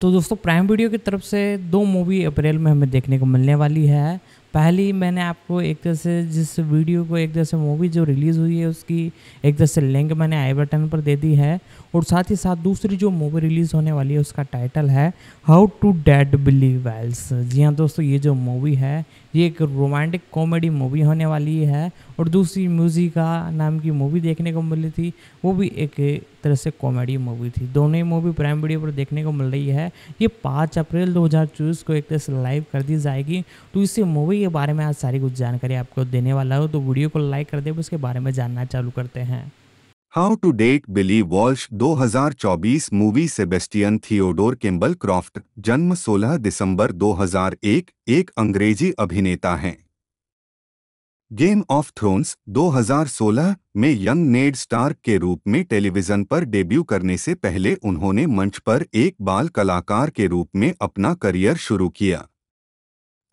तो दोस्तों prime video की तरफ से दो मूवी अप्रैल में हमें देखने को मिलने वाली है पहले ही मैंने आपको एक तरह से जिस वीडियो को एक तरह से मूवी जो रिलीज़ हुई है उसकी एक तरह से लिंक मैंने आई बटन पर दे दी है और साथ ही साथ दूसरी जो मूवी रिलीज़ होने वाली है उसका टाइटल है how to dead Billy Wells जी हाँ दोस्तों ये जो मूवी है ये एक रोमांटिक कॉमेडी मूवी होने वाली है और दूसरी म्यूजिका नाम की मूवी देखने को मिली थी वो भी एक तरह से कॉमेडी मूवी थी दोनों ही मूवी प्राइम वीडियो पर देखने को मिल रही है ये पाँच अप्रैल दो को एक तरह से लाइव कर दी जाएगी तो इसी मूवी के बारे में आज सारी कुछ जानकारी आपको देने वाला हूँ तो वीडियो को लाइक कर दे उसके बारे में जानना चालू करते हैं how to date Billy Walsh 2024 movie Sebastian Theodore Kemble Croft जन्म 16 दिसंबर 2001 एक अंग्रेजी अभिनेता हैं गेम ऑफ थ्रोन्स 2016 में यंग नेड स्टार्क के रूप में टेलीविजन पर डेब्यू करने से पहले उन्होंने मंच पर एक बाल कलाकार के रूप में अपना करियर शुरू किया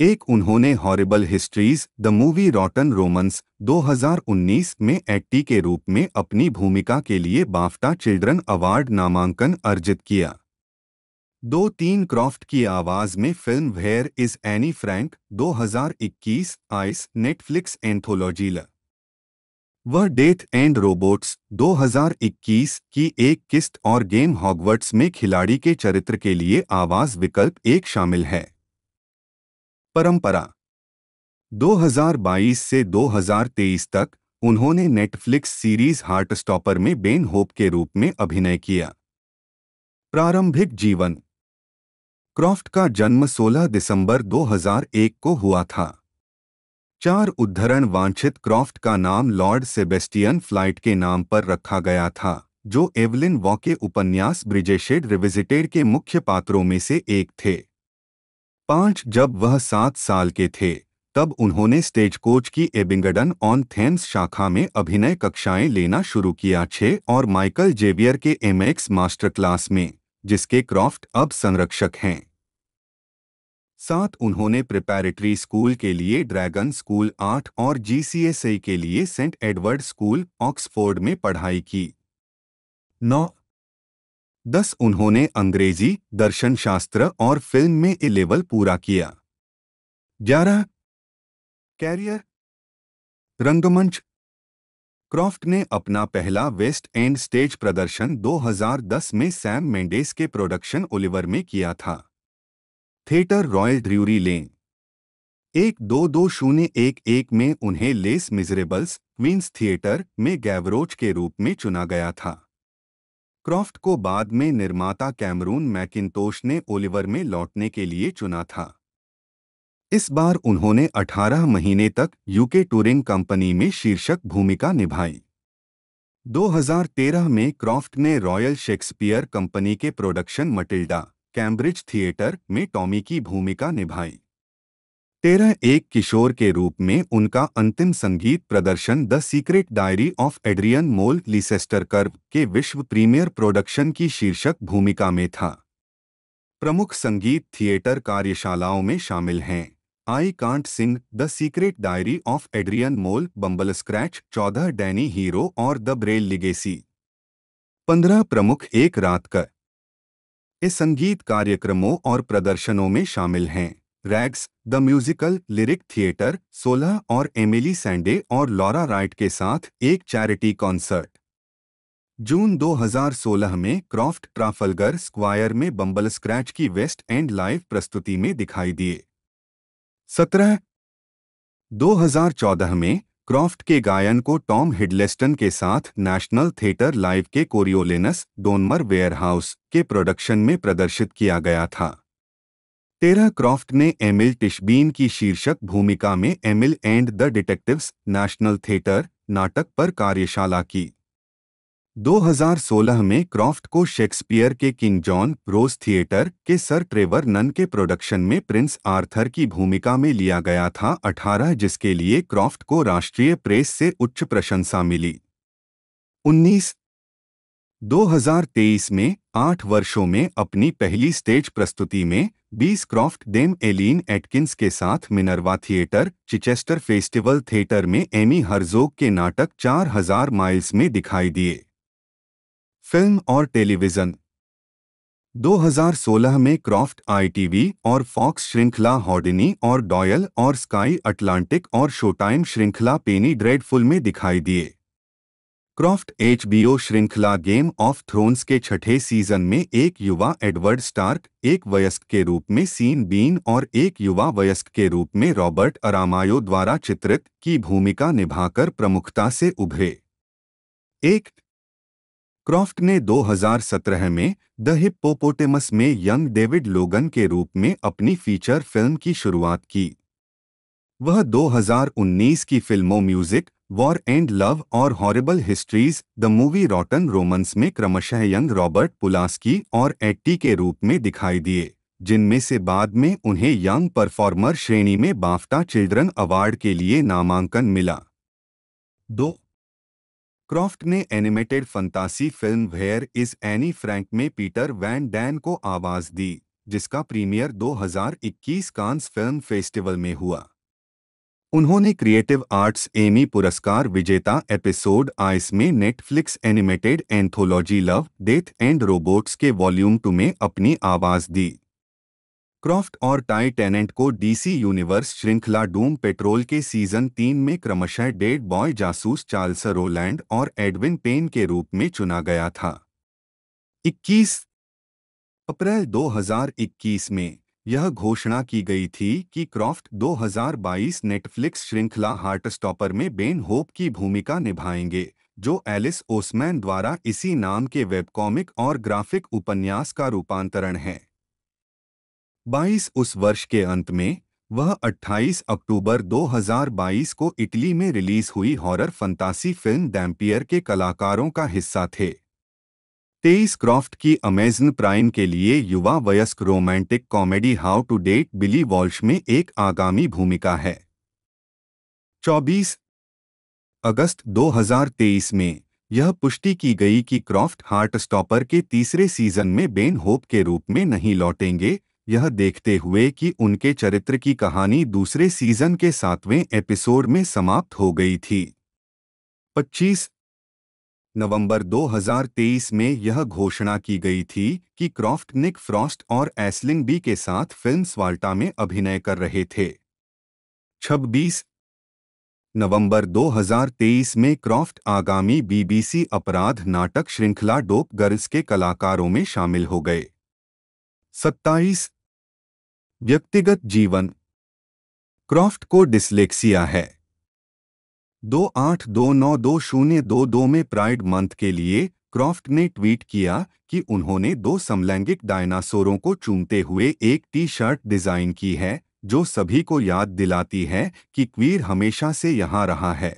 एक उन्होंने horrible histories the movie rotten romans 2019 में एक्टी के रूप में अपनी भूमिका के लिए बाफ्टा चिल्ड्रन अवार्ड नामांकन अर्जित किया दो तीन क्रॉफ्ट की आवाज में film where is Anne Frank 2021 Ice Netflix anthology वह डेथ एंड रोबोट्स 2021 की एक किस्त और गेम हॉगवर्ट्स में खिलाड़ी के चरित्र के लिए आवाज विकल्प एक शामिल है परंपरा 2022 से 2023 तक उन्होंने नेटफ्लिक्स सीरीज हार्टस्टॉपर में बेन होप के रूप में अभिनय किया प्रारंभिक जीवन क्रॉफ्ट का जन्म 16 दिसंबर 2001 को हुआ था चार उद्धरण वांछित क्रॉफ्ट का नाम लॉर्ड सेबेस्टियन फ्लाइट के नाम पर रखा गया था जो एवलिन वॉके उपन्यास ब्रिजेशेड रिविजिटेड के मुख्य पात्रों में से एक थे पांच जब वह सात साल के थे तब उन्होंने स्टेज कोच की एबिंगडन ऑन थेम्स शाखा में अभिनय कक्षाएं लेना शुरू किया छे और माइकल जेवियर के एमएक्स मास्टर क्लास में जिसके क्रॉफ्ट अब संरक्षक हैं साथ उन्होंने प्रिपेरेटरी स्कूल के लिए ड्रैगन स्कूल आठ और जीसीएसई के लिए सेंट एडवर्ड स्कूल ऑक्सफोर्ड में पढ़ाई की नौ दस उन्होंने अंग्रेजी दर्शनशास्त्र और फिल्म में ए लेवल पूरा किया ग्यारह कैरियर रंगमंच क्रॉफ्ट ने अपना पहला वेस्ट एंड स्टेज प्रदर्शन 2010 में सैम मेंडेस के प्रोडक्शन ओलिवर में किया था थिएटर रॉयल ड्र्यूरी लेन एक दो दो शून्य एक एक में उन्हें लेस मिजरेबल्स क्वींस थिएटर में गैवरोच के रूप में चुना गया था क्रॉफ्ट को बाद में निर्माता कैमरून मैकिनतोश ने ओलिवर में लौटने के लिए चुना था इस बार उन्होंने 18 महीने तक यूके टूरिंग कंपनी में शीर्षक भूमिका निभाई 2013 में क्रॉफ्ट ने रॉयल शेक्सपियर कंपनी के प्रोडक्शन मटिल्डा कैम्ब्रिज थिएटर में टॉमी की भूमिका निभाई तेरह एक किशोर के रूप में उनका अंतिम संगीत प्रदर्शन the secret diary of Adrian Mole Leicester Curve के विश्व प्रीमियर प्रोडक्शन की शीर्षक भूमिका में था प्रमुख संगीत थिएटर कार्यशालाओं में शामिल हैं I can't sing the secret diary of Adrian Mole Bumblescratch चौदह डैनी हीरो और द ब्रेल लिगेसी पंद्रह प्रमुख एक रात का इस संगीत कार्यक्रमों और प्रदर्शनों में शामिल हैं Rags the musical Lyric theatre 16 और एमिली सैंडे और लॉरा राइट के साथ एक चैरिटी कॉन्सर्ट जून 2016 में क्रॉफ्ट ट्राफलगर स्क्वायर में बम्बल स्क्रैच की वेस्ट एंड लाइव प्रस्तुति में दिखाई दिए सत्रह 2014 में क्रॉफ्ट के गायन को टॉम हिडलेस्टन के साथ नेशनल थिएटर लाइव के कोरियोलेनस डोनमर वेयरहाउस के प्रोडक्शन में प्रदर्शित किया गया था टेरा क्रॉफ्ट ने एमिल टिशबीन की शीर्षक भूमिका में Emil and the detectives national theatre नाटक पर कार्यशाला की 2016 में क्रॉफ्ट को शेक्सपियर के किंग जॉन रोज थिएटर के सर ट्रेवर नन के प्रोडक्शन में प्रिंस आर्थर की भूमिका में लिया गया था 18 जिसके लिए क्रॉफ्ट को राष्ट्रीय प्रेस से उच्च प्रशंसा मिली 19 2023 में आठ वर्षों में अपनी पहली स्टेज प्रस्तुति में बीस क्रॉफ्ट डेम एलिन एटकिंस के साथ Minerva theatre Chichester festival theatre में एमी हर्जोग के नाटक 4000 माइल्स में दिखाई दिए फिल्म और टेलीविज़न 2016 में क्रॉफ्ट आईटीवी और फॉक्स श्रृंखला हॉर्डिनी और डॉयल और स्काई अटलांटिक और शोटाइम श्रृंखला पेनी ड्रेडफुल में दिखाई दिए क्रॉफ्ट एचबीओ श्रृंखला गेम ऑफ थ्रोन्स के छठे सीजन में एक युवा एडवर्ड स्टार्क एक वयस्क के रूप में सीन बीन और एक युवा वयस्क के रूप में रॉबर्ट अरामायो द्वारा चित्रित की भूमिका निभाकर प्रमुखता से उभरे एक क्रॉफ्ट ने 2017 में द पोपोटेमस में यंग डेविड लोगन के रूप में अपनी फीचर फिल्म की शुरुआत की वह 2019 की फिल्मों म्यूजिक वॉर एंड लव और horrible histories the movie rotten romans में क्रमशः यंग रॉबर्ट पुलास्की और एट्टी के रूप में दिखाई दिए जिनमें से बाद में उन्हें यंग परफॉर्मर श्रेणी में बाफ्टा चिल्ड्रन अवार्ड के लिए नामांकन मिला दो क्रॉफ्ट ने एनिमेटेड फंतासी film where is Anne Frank में पीटर वैन डैन को आवाज दी जिसका प्रीमियर 2021 कांस फिल्म फेस्टिवल में हुआ उन्होंने क्रिएटिव आर्ट्स एमी पुरस्कार विजेता एपिसोड आइस में Netflix animated anthology love death and robots के वॉल्यूम टू में अपनी आवाज़ दी क्रॉफ्ट और टाई टेनेंट को डीसी यूनिवर्स श्रृंखला डूम पेट्रोल के सीजन तीन में क्रमशः डेड बॉय जासूस चार्ल्स रोलैंड और एडविन पेन के रूप में चुना गया था 21 अप्रैल 2021 में यह घोषणा की गई थी कि क्रॉफ्ट 2022 नेटफ्लिक्स श्रृंखला हार्टस्टॉपर में बेन होप की भूमिका निभाएंगे जो एलिस ओसमैन द्वारा इसी नाम के वेबकॉमिक और ग्राफिक उपन्यास का रूपांतरण है 22 उस वर्ष के अंत में वह 28 अक्टूबर 2022 को इटली में रिलीज हुई हॉरर फंतासी फिल्म डैम्पियर के कलाकारों का हिस्सा थे तेईस क्रॉफ्ट की अमेजन प्राइम के लिए युवा वयस्क romantic comedy how to date Billy Walsh में एक आगामी भूमिका है 24 अगस्त 2023 में यह पुष्टि की गई कि क्रॉफ्ट हार्ट स्टॉपर के तीसरे सीजन में बेन होप के रूप में नहीं लौटेंगे यह देखते हुए कि उनके चरित्र की कहानी दूसरे सीजन के सातवें एपिसोड में समाप्त हो गई थी पच्चीस नवंबर 2023 में यह घोषणा की गई थी कि क्रॉफ्ट निक फ्रॉस्ट और एसलिन बी के साथ फिल्म स्वाल्टा में अभिनय कर रहे थे 26 नवंबर 2023 में क्रॉफ्ट आगामी बीबीसी अपराध नाटक श्रृंखला डोप गर्ल्स के कलाकारों में शामिल हो गए 27 व्यक्तिगत जीवन क्रॉफ्ट को डिसलेक्सिया है दो आठ दो नौ दो शून्य दो दो में प्राइड मंथ के लिए क्रॉफ्ट ने ट्वीट किया कि उन्होंने दो समलैंगिक डायनासोरों को चूमते हुए एक टी शर्ट डिज़ाइन की है जो सभी को याद दिलाती है कि क्वीर हमेशा से यहां रहा है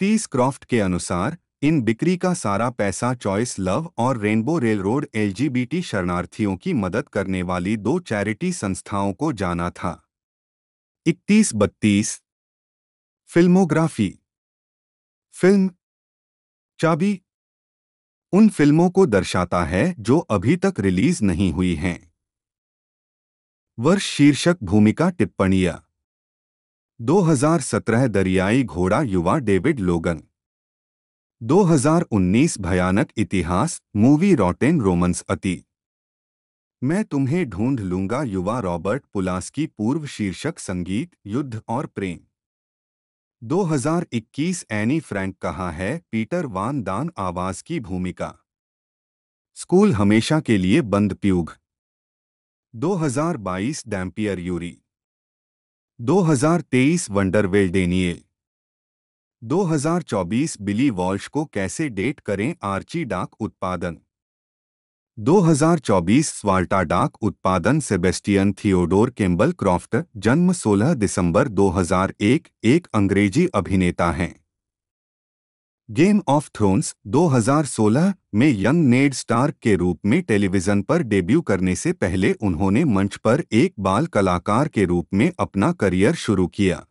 तीस क्रॉफ्ट के अनुसार इन बिक्री का सारा पैसा चॉइस लव और रेनबो रेल रोड एलजीबीटी शरणार्थियों की मदद करने वाली दो चैरिटी संस्थाओं को जाना था इकतीस बत्तीस फिल्मोग्राफी फिल्म चाबी उन फिल्मों को दर्शाता है जो अभी तक रिलीज नहीं हुई हैं वर्ष शीर्षक भूमिका टिप्पणियां 2017 दरियाई घोड़ा युवा डेविड लोगन 2019 भयानक इतिहास मूवी रॉटेन रोमन्स अति मैं तुम्हें ढूंढ लूंगा युवा रॉबर्ट पुलास्की पूर्व शीर्षक संगीत युद्ध और प्रेम 2021 एनी फ्रैंक कहा है पीटर वान दान आवाज की भूमिका स्कूल हमेशा के लिए बंद प्यूग 2022 डैम्पियर यूरी 2023 वंडरवेल डेनियल दो बिली वॉल्श को कैसे डेट करें आर्ची डाक उत्पादन 2024 स्वाल्टा डाक उत्पादन सेबेस्टियन थियोडोर केम्बल क्रॉफ्ट जन्म 16 दिसंबर 2001 एक अंग्रेजी अभिनेता हैं गेम ऑफ थ्रोन्स 2016 में यंग नेड स्टार के रूप में टेलीविजन पर डेब्यू करने से पहले उन्होंने मंच पर एक बाल कलाकार के रूप में अपना करियर शुरू किया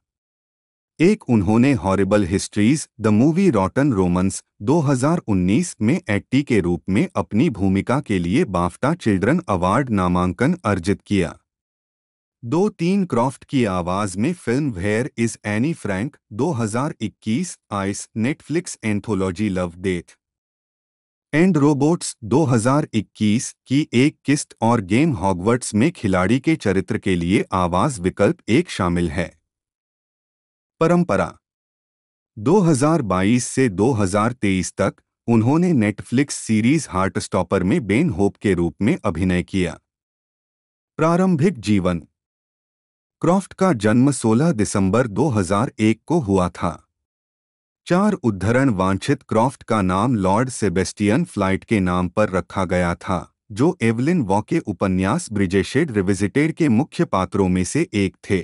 एक उन्होंने horrible histories the movie rotten romans 2019 में एक्टी के रूप में अपनी भूमिका के लिए बाफ्टा चिल्ड्रन अवार्ड नामांकन अर्जित किया दो तीन क्रॉफ्ट की आवाज में film where is Anne Frank 2021 Ice Netflix anthology love death and robots 2021 की एक किस्त और गेम हॉगवर्ट्स में खिलाड़ी के चरित्र के लिए आवाज विकल्प एक शामिल है परंपरा 2022 से 2023 तक उन्होंने नेटफ्लिक्स सीरीज हार्टस्टॉपर में बेन होप के रूप में अभिनय किया प्रारंभिक जीवन क्रॉफ्ट का जन्म 16 दिसंबर 2001 को हुआ था चार उद्धरण वांछित क्रॉफ्ट का नाम लॉर्ड सेबेस्टियन फ्लाइट के नाम पर रखा गया था जो एवलिन वॉके उपन्यास ब्रिजेशेड रिविजिटेड के मुख्य पात्रों में से एक थे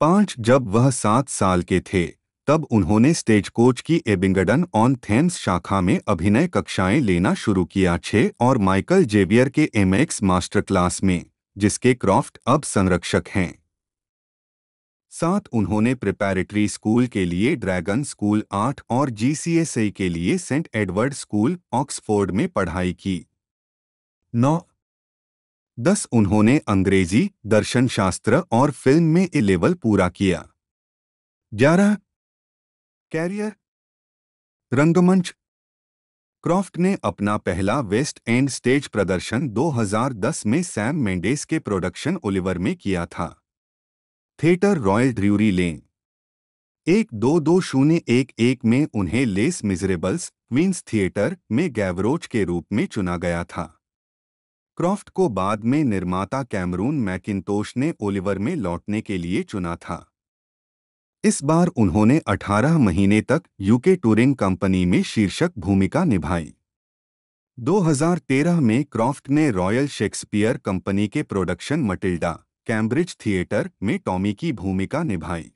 पांच जब वह सात साल के थे तब उन्होंने स्टेज कोच की एबिंगडन ऑन थेम्स शाखा में अभिनय कक्षाएं लेना शुरू किया छे और माइकल जेवियर के एमएक्स मास्टर क्लास में जिसके क्रॉफ्ट अब संरक्षक हैं साथ उन्होंने प्रिपेरेटरी स्कूल के लिए ड्रैगन स्कूल आठ और जीसीएसए के लिए सेंट एडवर्ड स्कूल ऑक्सफोर्ड में पढ़ाई की नौ दस उन्होंने अंग्रेजी दर्शनशास्त्र और फिल्म में ए लेवल पूरा किया ग्यारह कैरियर रंगमंच क्रॉफ्ट ने अपना पहला वेस्ट एंड स्टेज प्रदर्शन 2010 में सैम मेंडेस के प्रोडक्शन ओलिवर में किया था थिएटर रॉयल ड्र्यूरी लेन एक दो दो शून्य एक एक में उन्हें लेस मिजरेबल्स क्वींस थिएटर में गैवरोच के रूप में चुना गया था क्रॉफ्ट को बाद में निर्माता कैमरून मैकिनतोश ने ओलिवर में लौटने के लिए चुना था इस बार उन्होंने 18 महीने तक यूके टूरिंग कंपनी में शीर्षक भूमिका निभाई 2013 में क्रॉफ्ट ने रॉयल शेक्सपियर कंपनी के प्रोडक्शन मटिल्डा कैम्ब्रिज थिएटर में टॉमी की भूमिका निभाई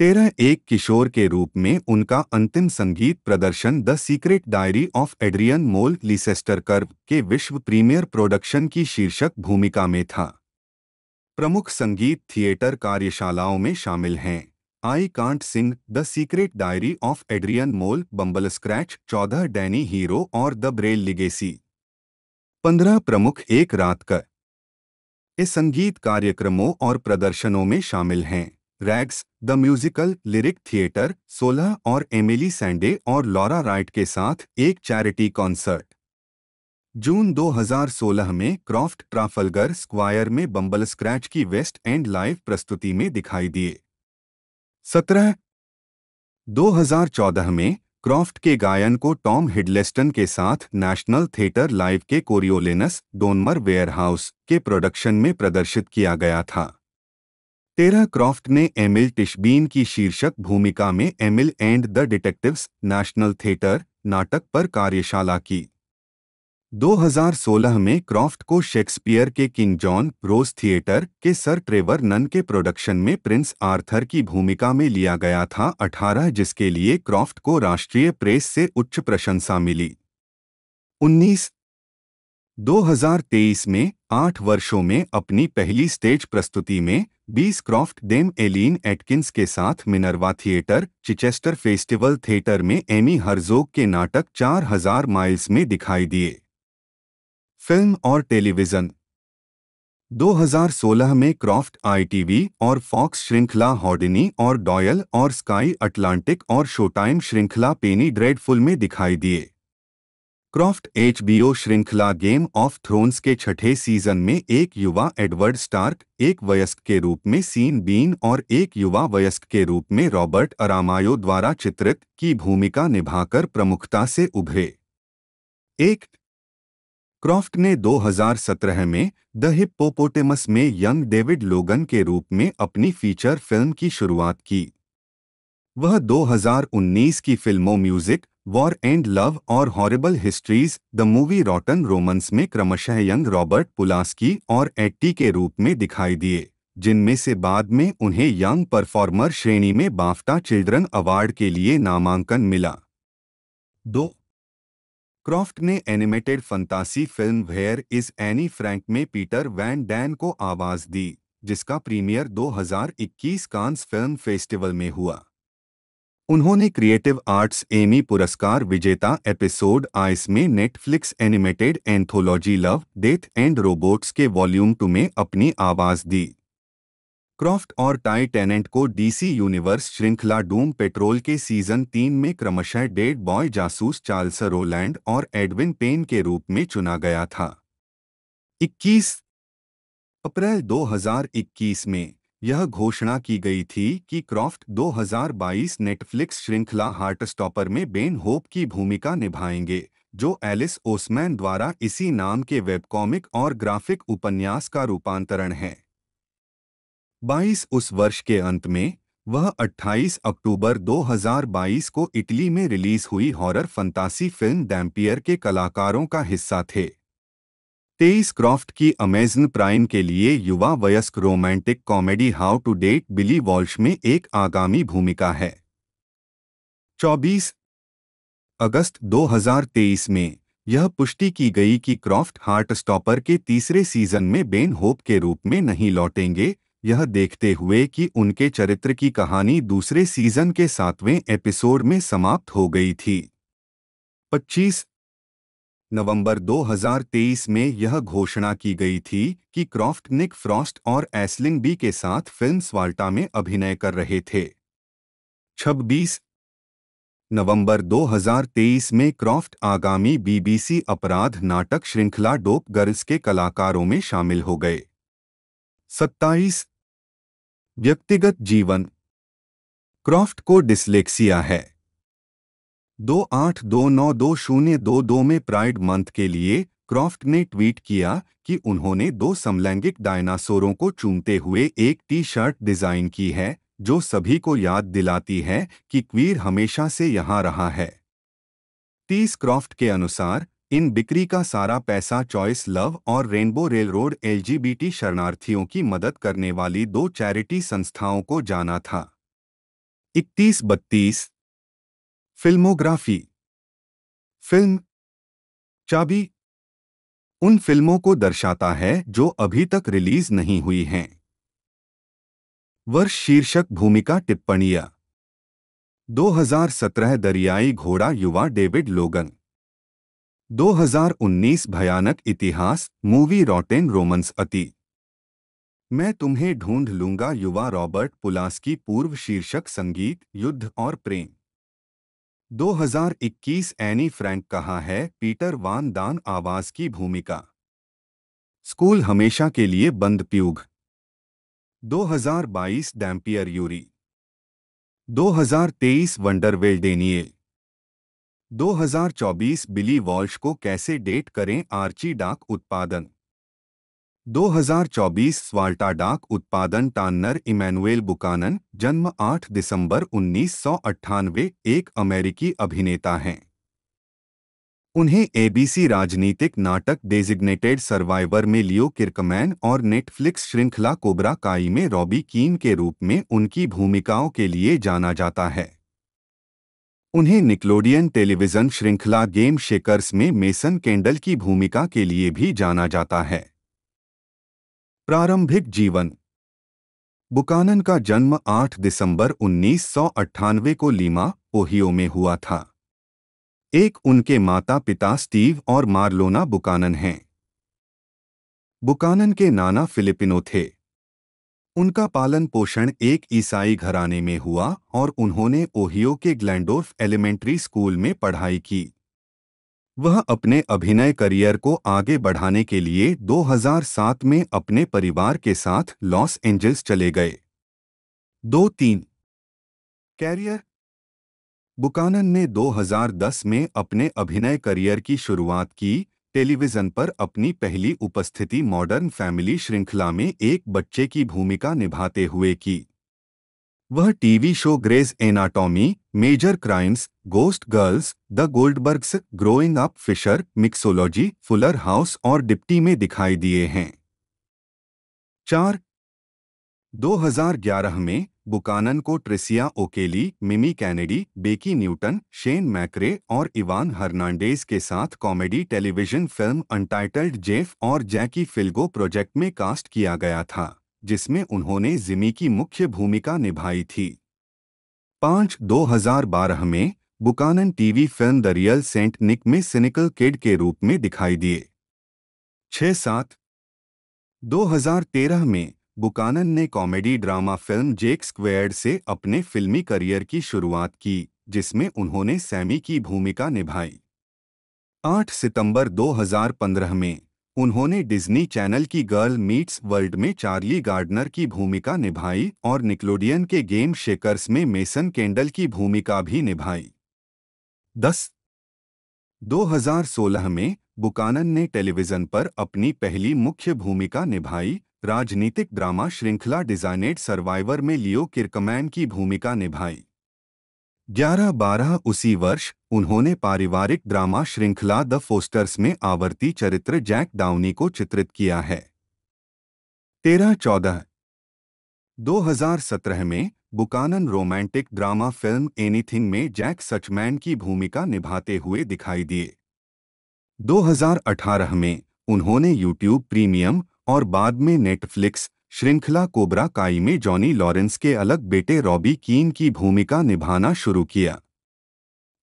तेरह एक किशोर के रूप में उनका अंतिम संगीत प्रदर्शन the secret diary of Adrian Mole Leicester Curve के विश्व प्रीमियर प्रोडक्शन की शीर्षक भूमिका में था प्रमुख संगीत थिएटर कार्यशालाओं में शामिल हैं I can't sing the secret diary of Adrian Mole Bumblescratch चौदह डैनी हीरो और द ब्रेल लिगेसी पंद्रह प्रमुख एक रात का इस संगीत कार्यक्रमों और प्रदर्शनों में शामिल हैं Rags the musical Lyric theatre 16 और एमिली सैंडे और लॉरा राइट के साथ एक चैरिटी कॉन्सर्ट जून 2016 में क्रॉफ्ट ट्राफलगर स्क्वायर में बम्बल स्क्रैच की वेस्ट एंड लाइव प्रस्तुति में दिखाई दिए 17 2014 में क्रॉफ्ट के गायन को टॉम हिडलेस्टन के साथ नेशनल थिएटर लाइव के कोरियोलेनस डोनमर वेयरहाउस के प्रोडक्शन में प्रदर्शित किया गया था टेरा क्रॉफ्ट ने एमिल टिशबीन की शीर्षक भूमिका में Emil and the detectives national theatre नाटक पर कार्यशाला की 2016 में क्रॉफ्ट को शेक्सपियर के किंग जॉन रोज थिएटर के सर ट्रेवर नन के प्रोडक्शन में प्रिंस आर्थर की भूमिका में लिया गया था 18 जिसके लिए क्रॉफ्ट को राष्ट्रीय प्रेस से उच्च प्रशंसा मिली 19 2023 में आठ वर्षों में अपनी पहली स्टेज प्रस्तुति में बीस क्रॉफ्ट डेम एलिन एटकिंस के साथ Minerva theatre Chichester festival theatre में एमी हर्जोग के नाटक 4000 माइल्स में दिखाई दिए फिल्म और टेलीविज़न 2016 में क्रॉफ्ट आईटीवी और फॉक्स श्रृंखला हॉर्डिनी और डॉयल और स्काई अटलांटिक और शोटाइम श्रृंखला पेनी ड्रेडफुल में दिखाई दिए क्रॉफ्ट एच श्रृंखला गेम ऑफ थ्रोन्स के छठे सीजन में एक युवा एडवर्ड स्टार्क एक वयस्क के रूप में सीन बीन और एक युवा वयस्क के रूप में रॉबर्ट अरामायो द्वारा चित्रित की भूमिका निभाकर प्रमुखता से उभरे एक क्रॉफ्ट ने 2017 में द हिपोपोटेमस में यंग डेविड लोगन के रूप में अपनी फीचर फिल्म की शुरुआत की वह 2019 की फिल्मों म्यूजिक वॉर एंड लव और horrible histories the movie rotten romans में क्रमशः यंग रॉबर्ट पुलास्की और एट्टी के रूप में दिखाई दिए जिनमें से बाद में उन्हें यंग परफॉर्मर श्रेणी में बाफ्टा चिल्ड्रन अवार्ड के लिए नामांकन मिला दो क्रॉफ्ट ने एनिमेटेड फंतासी film where is Anne Frank में पीटर वैन डैन को आवाज दी जिसका प्रीमियर 2021 कांस फिल्म फेस्टिवल में हुआ उन्होंने क्रिएटिव आर्ट्स एमी पुरस्कार विजेता एपिसोड आइस में Netflix animated anthology love death and robots के वॉल्यूम टू में अपनी आवाज़ दी क्रॉफ्ट और टाई टेनेंट को डीसी यूनिवर्स श्रृंखला डूम पेट्रोल के सीजन तीन में क्रमशः डेड बॉय जासूस चार्ल्स रोलैंड और एडविन पेन के रूप में चुना गया था 21 अप्रैल 2021 में यह घोषणा की गई थी कि क्रॉफ्ट 2022 नेटफ्लिक्स श्रृंखला हार्टस्टॉपर में बेन होप की भूमिका निभाएंगे जो एलिस ओसमैन द्वारा इसी नाम के वेबकॉमिक और ग्राफिक उपन्यास का रूपांतरण है 22 उस वर्ष के अंत में वह 28 अक्टूबर 2022 को इटली में रिलीज हुई हॉरर फंतासी फिल्म डैम्पियर के कलाकारों का हिस्सा थे तेईस क्रॉफ्ट की अमेजन प्राइम के लिए युवा वयस्क romantic comedy how to date Billy Walsh में एक आगामी भूमिका है 24 अगस्त 2023 में यह पुष्टि की गई कि क्रॉफ्ट हार्ट स्टॉपर के तीसरे सीजन में बेन होप के रूप में नहीं लौटेंगे यह देखते हुए कि उनके चरित्र की कहानी दूसरे सीजन के सातवें एपिसोड में समाप्त हो गई थी पच्चीस नवंबर 2023 में यह घोषणा की गई थी कि क्रॉफ्ट निक फ्रॉस्ट और एसलिन बी के साथ फिल्म स्वाल्टा में अभिनय कर रहे थे 26 नवंबर 2023 में क्रॉफ्ट आगामी बीबीसी अपराध नाटक श्रृंखला डोप गर्ल्स के कलाकारों में शामिल हो गए 27 व्यक्तिगत जीवन क्रॉफ्ट को डिसलेक्सिया है दो आठ दो नौ दो शून्य दो दो में प्राइड मंथ के लिए क्रॉफ्ट ने ट्वीट किया कि उन्होंने दो समलैंगिक डायनासोरों को चूमते हुए एक टी शर्ट डिज़ाइन की है जो सभी को याद दिलाती है कि क्वीर हमेशा से यहां रहा है तीस क्रॉफ्ट के अनुसार इन बिक्री का सारा पैसा चॉइस लव और रेनबो रेल रोड एलजीबीटी शरणार्थियों की मदद करने वाली दो चैरिटी संस्थाओं को जाना था इकतीस बत्तीस फिल्मोग्राफी फिल्म चाबी उन फिल्मों को दर्शाता है जो अभी तक रिलीज नहीं हुई हैं वर्ष शीर्षक भूमिका टिप्पणियां 2017 दरियाई घोड़ा युवा डेविड लोगन 2019 भयानक इतिहास मूवी रॉटेन रोमन्स अति मैं तुम्हें ढूंढ लूंगा युवा रॉबर्ट पुलास की पूर्व शीर्षक संगीत युद्ध और प्रेम 2021 एनी फ्रैंक कहा है पीटर वान दान आवाज की भूमिका स्कूल हमेशा के लिए बंद प्यूग 2022 डैम्पियर यूरी 2023 वंडरवेल हजार 2024 बिली वॉल्श को कैसे डेट करें आर्ची डाक उत्पादन 2024 स्वाल्टा डाक उत्पादन टान्नर इमैनुएल बुकानन जन्म 8 दिसंबर उन्नीस एक अमेरिकी अभिनेता हैं उन्हें एबीसी राजनीतिक नाटक डेजिग्नेटेड सर्वाइवर में लियो किर्कमैन और नेटफ्लिक्स श्रृंखला कोबरा काई में रॉबी कीन के रूप में उनकी भूमिकाओं के लिए जाना जाता है उन्हें निकलोडियन टेलीविजन श्रृंखला गेम शेकर्स में मेसन कैंडल की भूमिका के लिए भी जाना जाता है प्रारंभिक जीवन बुकानन का जन्म 8 दिसंबर उन्नीस को लीमा ओहियो में हुआ था एक उनके माता पिता स्टीव और मार्लोना बुकानन हैं बुकानन के नाना फिलिपिनो थे उनका पालन पोषण एक ईसाई घराने में हुआ और उन्होंने ओहियो के ग्लैंडोर्फ एलिमेंट्री स्कूल में पढ़ाई की वह अपने अभिनय करियर को आगे बढ़ाने के लिए 2007 में अपने परिवार के साथ लॉस एंजल्स चले गए दो तीन कैरियर बुकानन ने 2010 में अपने अभिनय करियर की शुरुआत की टेलीविज़न पर अपनी पहली उपस्थिति मॉडर्न फैमिली श्रृंखला में एक बच्चे की भूमिका निभाते हुए की वह TV show Grey's Anatomy Major crimes, ghost girls, the Goldbergs growing up Fisher Mixology Fuller House और डिप्टी में दिखाई दिए हैं चार 2011 में बुकानन को Tricia O'Kelley Mimi Kennedy Becky Newton Shane McRae और इवान हर्नांडेज के साथ comedy television film untitled Jeff और जैकी फिल्गो प्रोजेक्ट में कास्ट किया गया था जिसमें उन्होंने जिमी की मुख्य भूमिका निभाई थी हजार 2012 में Buchanan TV film the real Saint Nick में सिनिकल किड के रूप में दिखाई दिए छह सात 2013 में बुकानन ने comedy drama film Jake Squared से अपने फिल्मी करियर की शुरुआत की जिसमें उन्होंने सैमी की भूमिका निभाई 8 सितंबर 2015 में उन्होंने डिज्नी चैनल की गर्ल मीट्स वर्ल्ड में चार्ली गार्डनर की भूमिका निभाई और निकलोडियन के गेम शेकर्स में मेसन केंडल की भूमिका भी निभाई दस 2016 में बुकानन ने टेलीविज़न पर अपनी पहली मुख्य भूमिका निभाई राजनीतिक ड्रामा श्रृंखला डिजाइनेड सर्वाइवर में लियो किरकमैन की भूमिका निभाई ग्यारह बारह उसी वर्ष उन्होंने पारिवारिक ड्रामा श्रृंखला द फोस्टर्स में आवर्ती चरित्र जैक डाउनी को चित्रित किया है तेरह चौदह 2017 में Buchanan romantic drama film Anything में जैक सचमैन की भूमिका निभाते हुए दिखाई दिए 2018 में उन्होंने यूट्यूब प्रीमियम और बाद में नेटफ्लिक्स श्रृंखला कोबरा काई में जॉनी लॉरेंस के अलग बेटे रॉबी कीन की भूमिका निभाना शुरू किया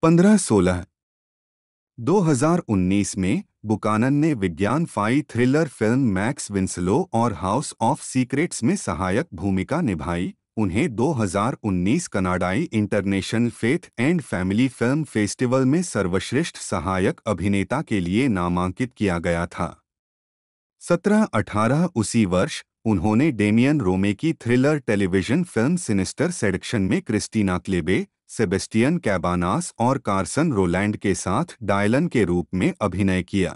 15-16 2019 में बुकानन ने विज्ञान फाई थ्रिलर फिल्म मैक्स विंसलो और हाउस ऑफ सीक्रेट्स में सहायक भूमिका निभाई उन्हें 2019 कनाडाई international faith and family film festival में सर्वश्रेष्ठ सहायक अभिनेता के लिए नामांकित किया गया था 17-18 उसी वर्ष उन्होंने डेमियन रोमे की thriller television film Sinister Seduction में क्रिस्टीना क्लेबे सेबेस्टियन कैबानास और कार्सन रोलैंड के साथ डायलन के रूप में अभिनय किया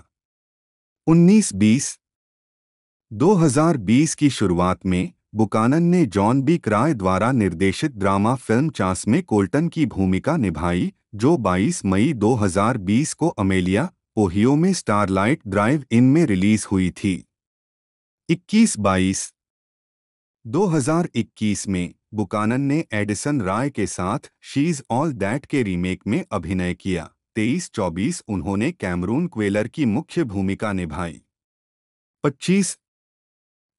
1920 2020 की शुरुआत में बुकानन ने जॉन बी क्राय द्वारा निर्देशित ड्रामा फिल्म चांस में कोल्टन की भूमिका निभाई जो 22 मई 2020 को अमेलिया ओहियो में स्टारलाइट ड्राइव इन में रिलीज हुई थी इक्कीस बाईस दो में बुकानन ने एडिसन राय के साथ शीज ऑल दैट के रीमेक में अभिनय किया तेईस चौबीस उन्होंने कैमरून क्वेलर की मुख्य भूमिका निभाई पच्चीस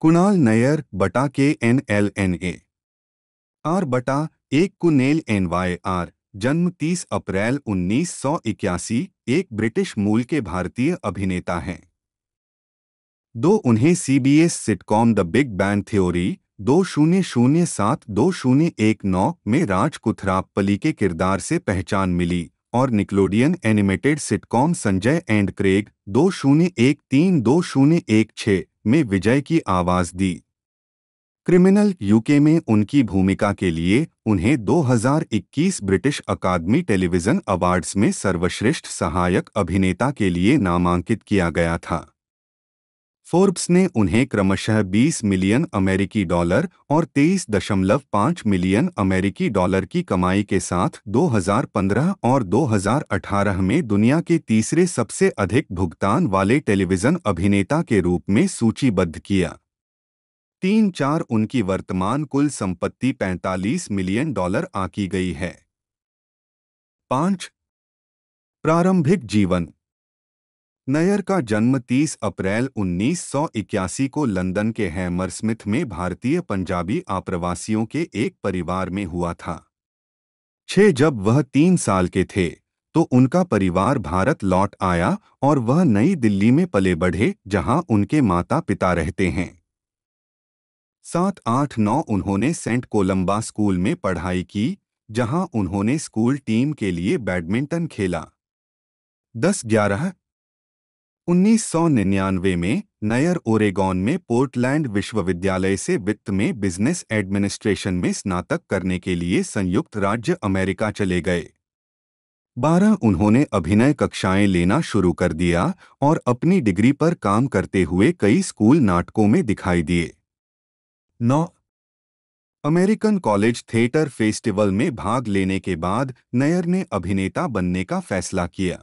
कुणाल नयर बटा के N L N A R बटा एक कुनेल एन वाई आर जन्म 30 अप्रैल 1981 एक ब्रिटिश मूल के भारतीय अभिनेता हैं दो उन्हें CBS sitcom the Big bang Theory दो शून्य शून्य सात दो शून्य एक नौ में राज कुथरापली के किरदार से पहचान मिली और Nickelodeon animated sitcom Sanjay and Craig दो शून्य एक तीन दो शून्य एक छः में विजय की आवाज़ दी क्रिमिनल यूके में उनकी भूमिका के लिए उन्हें 2021 ब्रिटिश अकादमी टेलीविज़न अवार्ड्स में सर्वश्रेष्ठ सहायक अभिनेता के लिए नामांकित किया गया था फोर्ब्स ने उन्हें क्रमशः 20 मिलियन अमेरिकी डॉलर और 23.5 मिलियन अमेरिकी डॉलर की कमाई के साथ 2015 और 2018 में दुनिया के तीसरे सबसे अधिक भुगतान वाले टेलीविज़न अभिनेता के रूप में सूचीबद्ध किया तीन चार उनकी वर्तमान कुल संपत्ति 45 मिलियन डॉलर आकी गई है पांच प्रारंभिक जीवन नयर का जन्म 30 अप्रैल 1981 को लंदन के हैमरस्मिथ में भारतीय पंजाबी आप्रवासियों के एक परिवार में हुआ था छह जब वह तीन साल के थे तो उनका परिवार भारत लौट आया और वह नई दिल्ली में पले बढ़े जहां उनके माता पिता रहते हैं सात आठ नौ उन्होंने सेंट कोलंबा स्कूल में पढ़ाई की जहां उन्होंने स्कूल टीम के लिए बैडमिंटन खेला दस ग्यारह 1999 में नयर ओरेगॉन में पोर्टलैंड विश्वविद्यालय से वित्त में बिजनेस एडमिनिस्ट्रेशन में स्नातक करने के लिए संयुक्त राज्य अमेरिका चले गए बारह उन्होंने अभिनय कक्षाएं लेना शुरू कर दिया और अपनी डिग्री पर काम करते हुए कई स्कूल नाटकों में दिखाई दिए नौ अमेरिकन कॉलेज थिएटर फेस्टिवल में भाग लेने के बाद नयर ने अभिनेता बनने का फैसला किया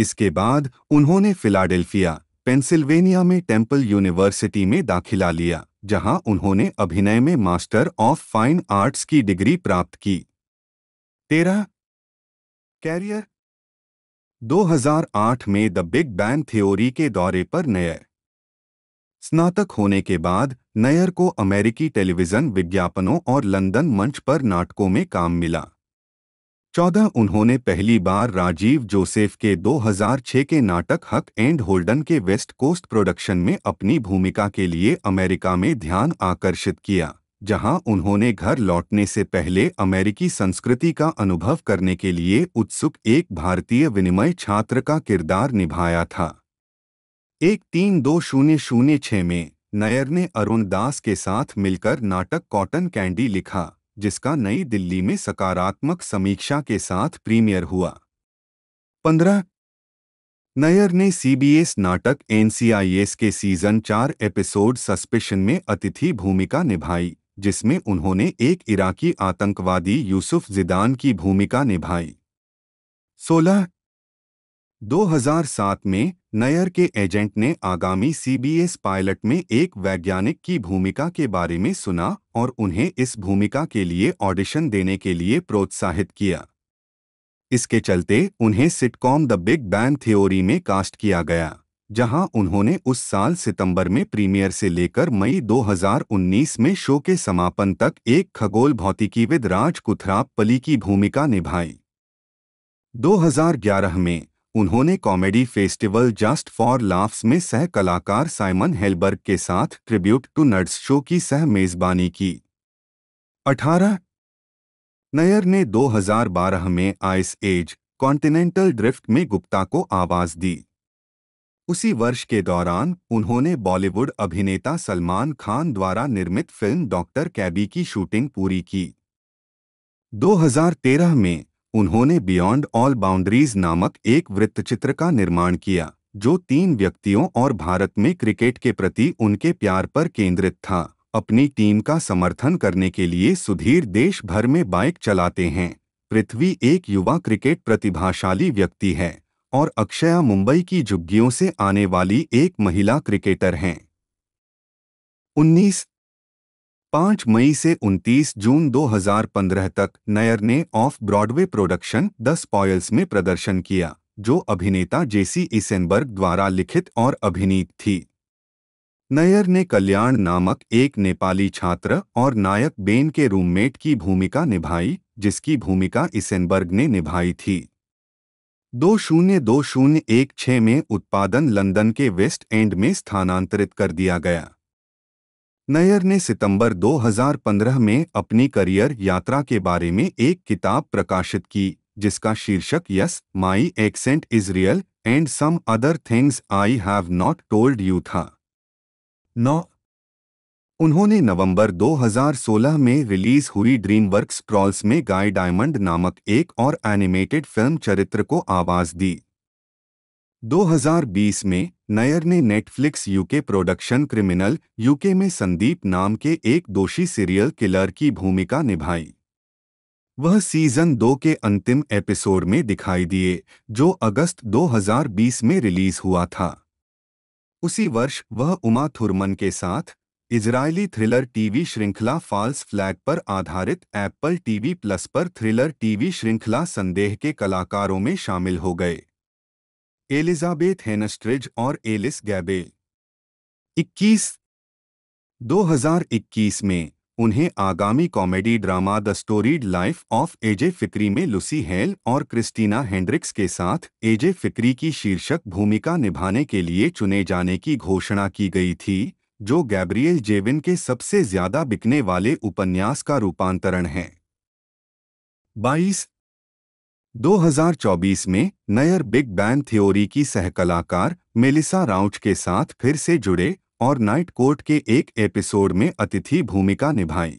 इसके बाद उन्होंने फिलाडेल्फिया पेंसिल्वेनिया में टेम्पल यूनिवर्सिटी में दाखिला लिया जहां उन्होंने अभिनय में मास्टर ऑफ फाइन आर्ट्स की डिग्री प्राप्त की तेरह कैरियर 2008 में द बिग बैंग थ्योरी के दौरे पर नयर स्नातक होने के बाद नयर को अमेरिकी टेलीविज़न विज्ञापनों और लंदन मंच पर नाटकों में काम मिला चौदह उन्होंने पहली बार राजीव जोसेफ के 2006 के नाटक हक एंड होल्डन के वेस्ट कोस्ट प्रोडक्शन में अपनी भूमिका के लिए अमेरिका में ध्यान आकर्षित किया जहां उन्होंने घर लौटने से पहले अमेरिकी संस्कृति का अनुभव करने के लिए उत्सुक एक भारतीय विनिमय छात्र का किरदार निभाया था एक तीन दो शून्य शून्य छः में नयर ने अरुण दास के साथ मिलकर नाटक कॉटन कैंडी लिखा जिसका नई दिल्ली में सकारात्मक समीक्षा के साथ प्रीमियर हुआ पंद्रह नयर ने सीबीएस नाटक एनसीआईएस के सीजन चार एपिसोड सस्पेशन में अतिथि भूमिका निभाई जिसमें उन्होंने एक इराकी आतंकवादी यूसुफ जिदान की भूमिका निभाई सोलह 2007 में नयर के एजेंट ने आगामी सीबीएस पायलट में एक वैज्ञानिक की भूमिका के बारे में सुना और उन्हें इस भूमिका के लिए ऑडिशन देने के लिए प्रोत्साहित किया इसके चलते उन्हें sitcom the Big bang Theory में कास्ट किया गया जहां उन्होंने उस साल सितंबर में प्रीमियर से लेकर मई 2019 में शो के समापन तक एक खगोल भौतिकीविद राज कुथराप पली की भूमिका निभाई 2011 में उन्होंने comedy festival Just for Laughs में सह कलाकार साइमन हेलबर्ग के साथ ट्रिब्यूट टू नर्ड्स शो की सह मेजबानी की 18 नयर ने 2012 में आइस एज कॉन्टिनेंटल ड्रिफ्ट में गुप्ता को आवाज दी उसी वर्ष के दौरान उन्होंने बॉलीवुड अभिनेता सलमान खान द्वारा निर्मित फिल्म डॉक्टर कैबी की शूटिंग पूरी की 2013 में उन्होंने बियॉन्ड ऑल बाउंड्रीज नामक एक वृत्तचित्र का निर्माण किया जो तीन व्यक्तियों और भारत में क्रिकेट के प्रति उनके प्यार पर केंद्रित था अपनी टीम का समर्थन करने के लिए सुधीर देश भर में बाइक चलाते हैं पृथ्वी एक युवा क्रिकेट प्रतिभाशाली व्यक्ति है और अक्षया मुंबई की झुग्गियों से आने वाली एक महिला क्रिकेटर हैं उन्नीस पाँच मई से उनतीस जून 2015 तक नयर ने off Broadway production the Spoils में प्रदर्शन किया जो अभिनेता जेसी इसेनबर्ग द्वारा लिखित और अभिनीत थी नयर ने कल्याण नामक एक नेपाली छात्र और नायक बेन के रूममेट की भूमिका निभाई जिसकी भूमिका इसेनबर्ग ने निभाई थी दो शून्य दो शून्य एक छः में उत्पादन लंदन के वेस्ट एंड में स्थानांतरित कर दिया गया नायर ने सितंबर 2015 में अपनी करियर यात्रा के बारे में एक किताब प्रकाशित की जिसका शीर्षक yes my accent is real and some other things I have not told you था नौ उन्होंने नवंबर 2016 में रिलीज हुई ड्रीमवर्क्स प्रॉल्स में गाय डायमंड नामक एक और एनिमेटेड फिल्म चरित्र को आवाज दी 2020 में नयर ने Netflix UK production criminal UK में संदीप नाम के एक दोषी सीरियल किलर की भूमिका निभाई वह सीजन दो के अंतिम एपिसोड में दिखाई दिए जो अगस्त 2020 में रिलीज हुआ था उसी वर्ष वह उमा थुरमन के साथ इजरायली थ्रिलर टीवी श्रृंखला फॉल्स फ्लैग पर आधारित एप्पल टीवी प्लस पर थ्रिलर टीवी श्रृंखला संदेह के कलाकारों में शामिल हो गए एलिजाबेथ हेनस्ट्रिज और एलिस गैबे 21 2021 में उन्हें आगामी comedy drama the storied life of AJ Fikry में लुसी हेल और क्रिस्टीना हेंड्रिक्स के साथ एजे फिक्री की शीर्षक भूमिका निभाने के लिए चुने जाने की घोषणा की गई थी जो गैब्रियल जेविन के सबसे ज्यादा बिकने वाले उपन्यास का रूपांतरण है 22 2024 में नयर बिग बैंग थ्योरी की सहकलाकार मेलिसा राउच के साथ फिर से जुड़े और नाइट कोर्ट के एक एपिसोड में अतिथि भूमिका निभाई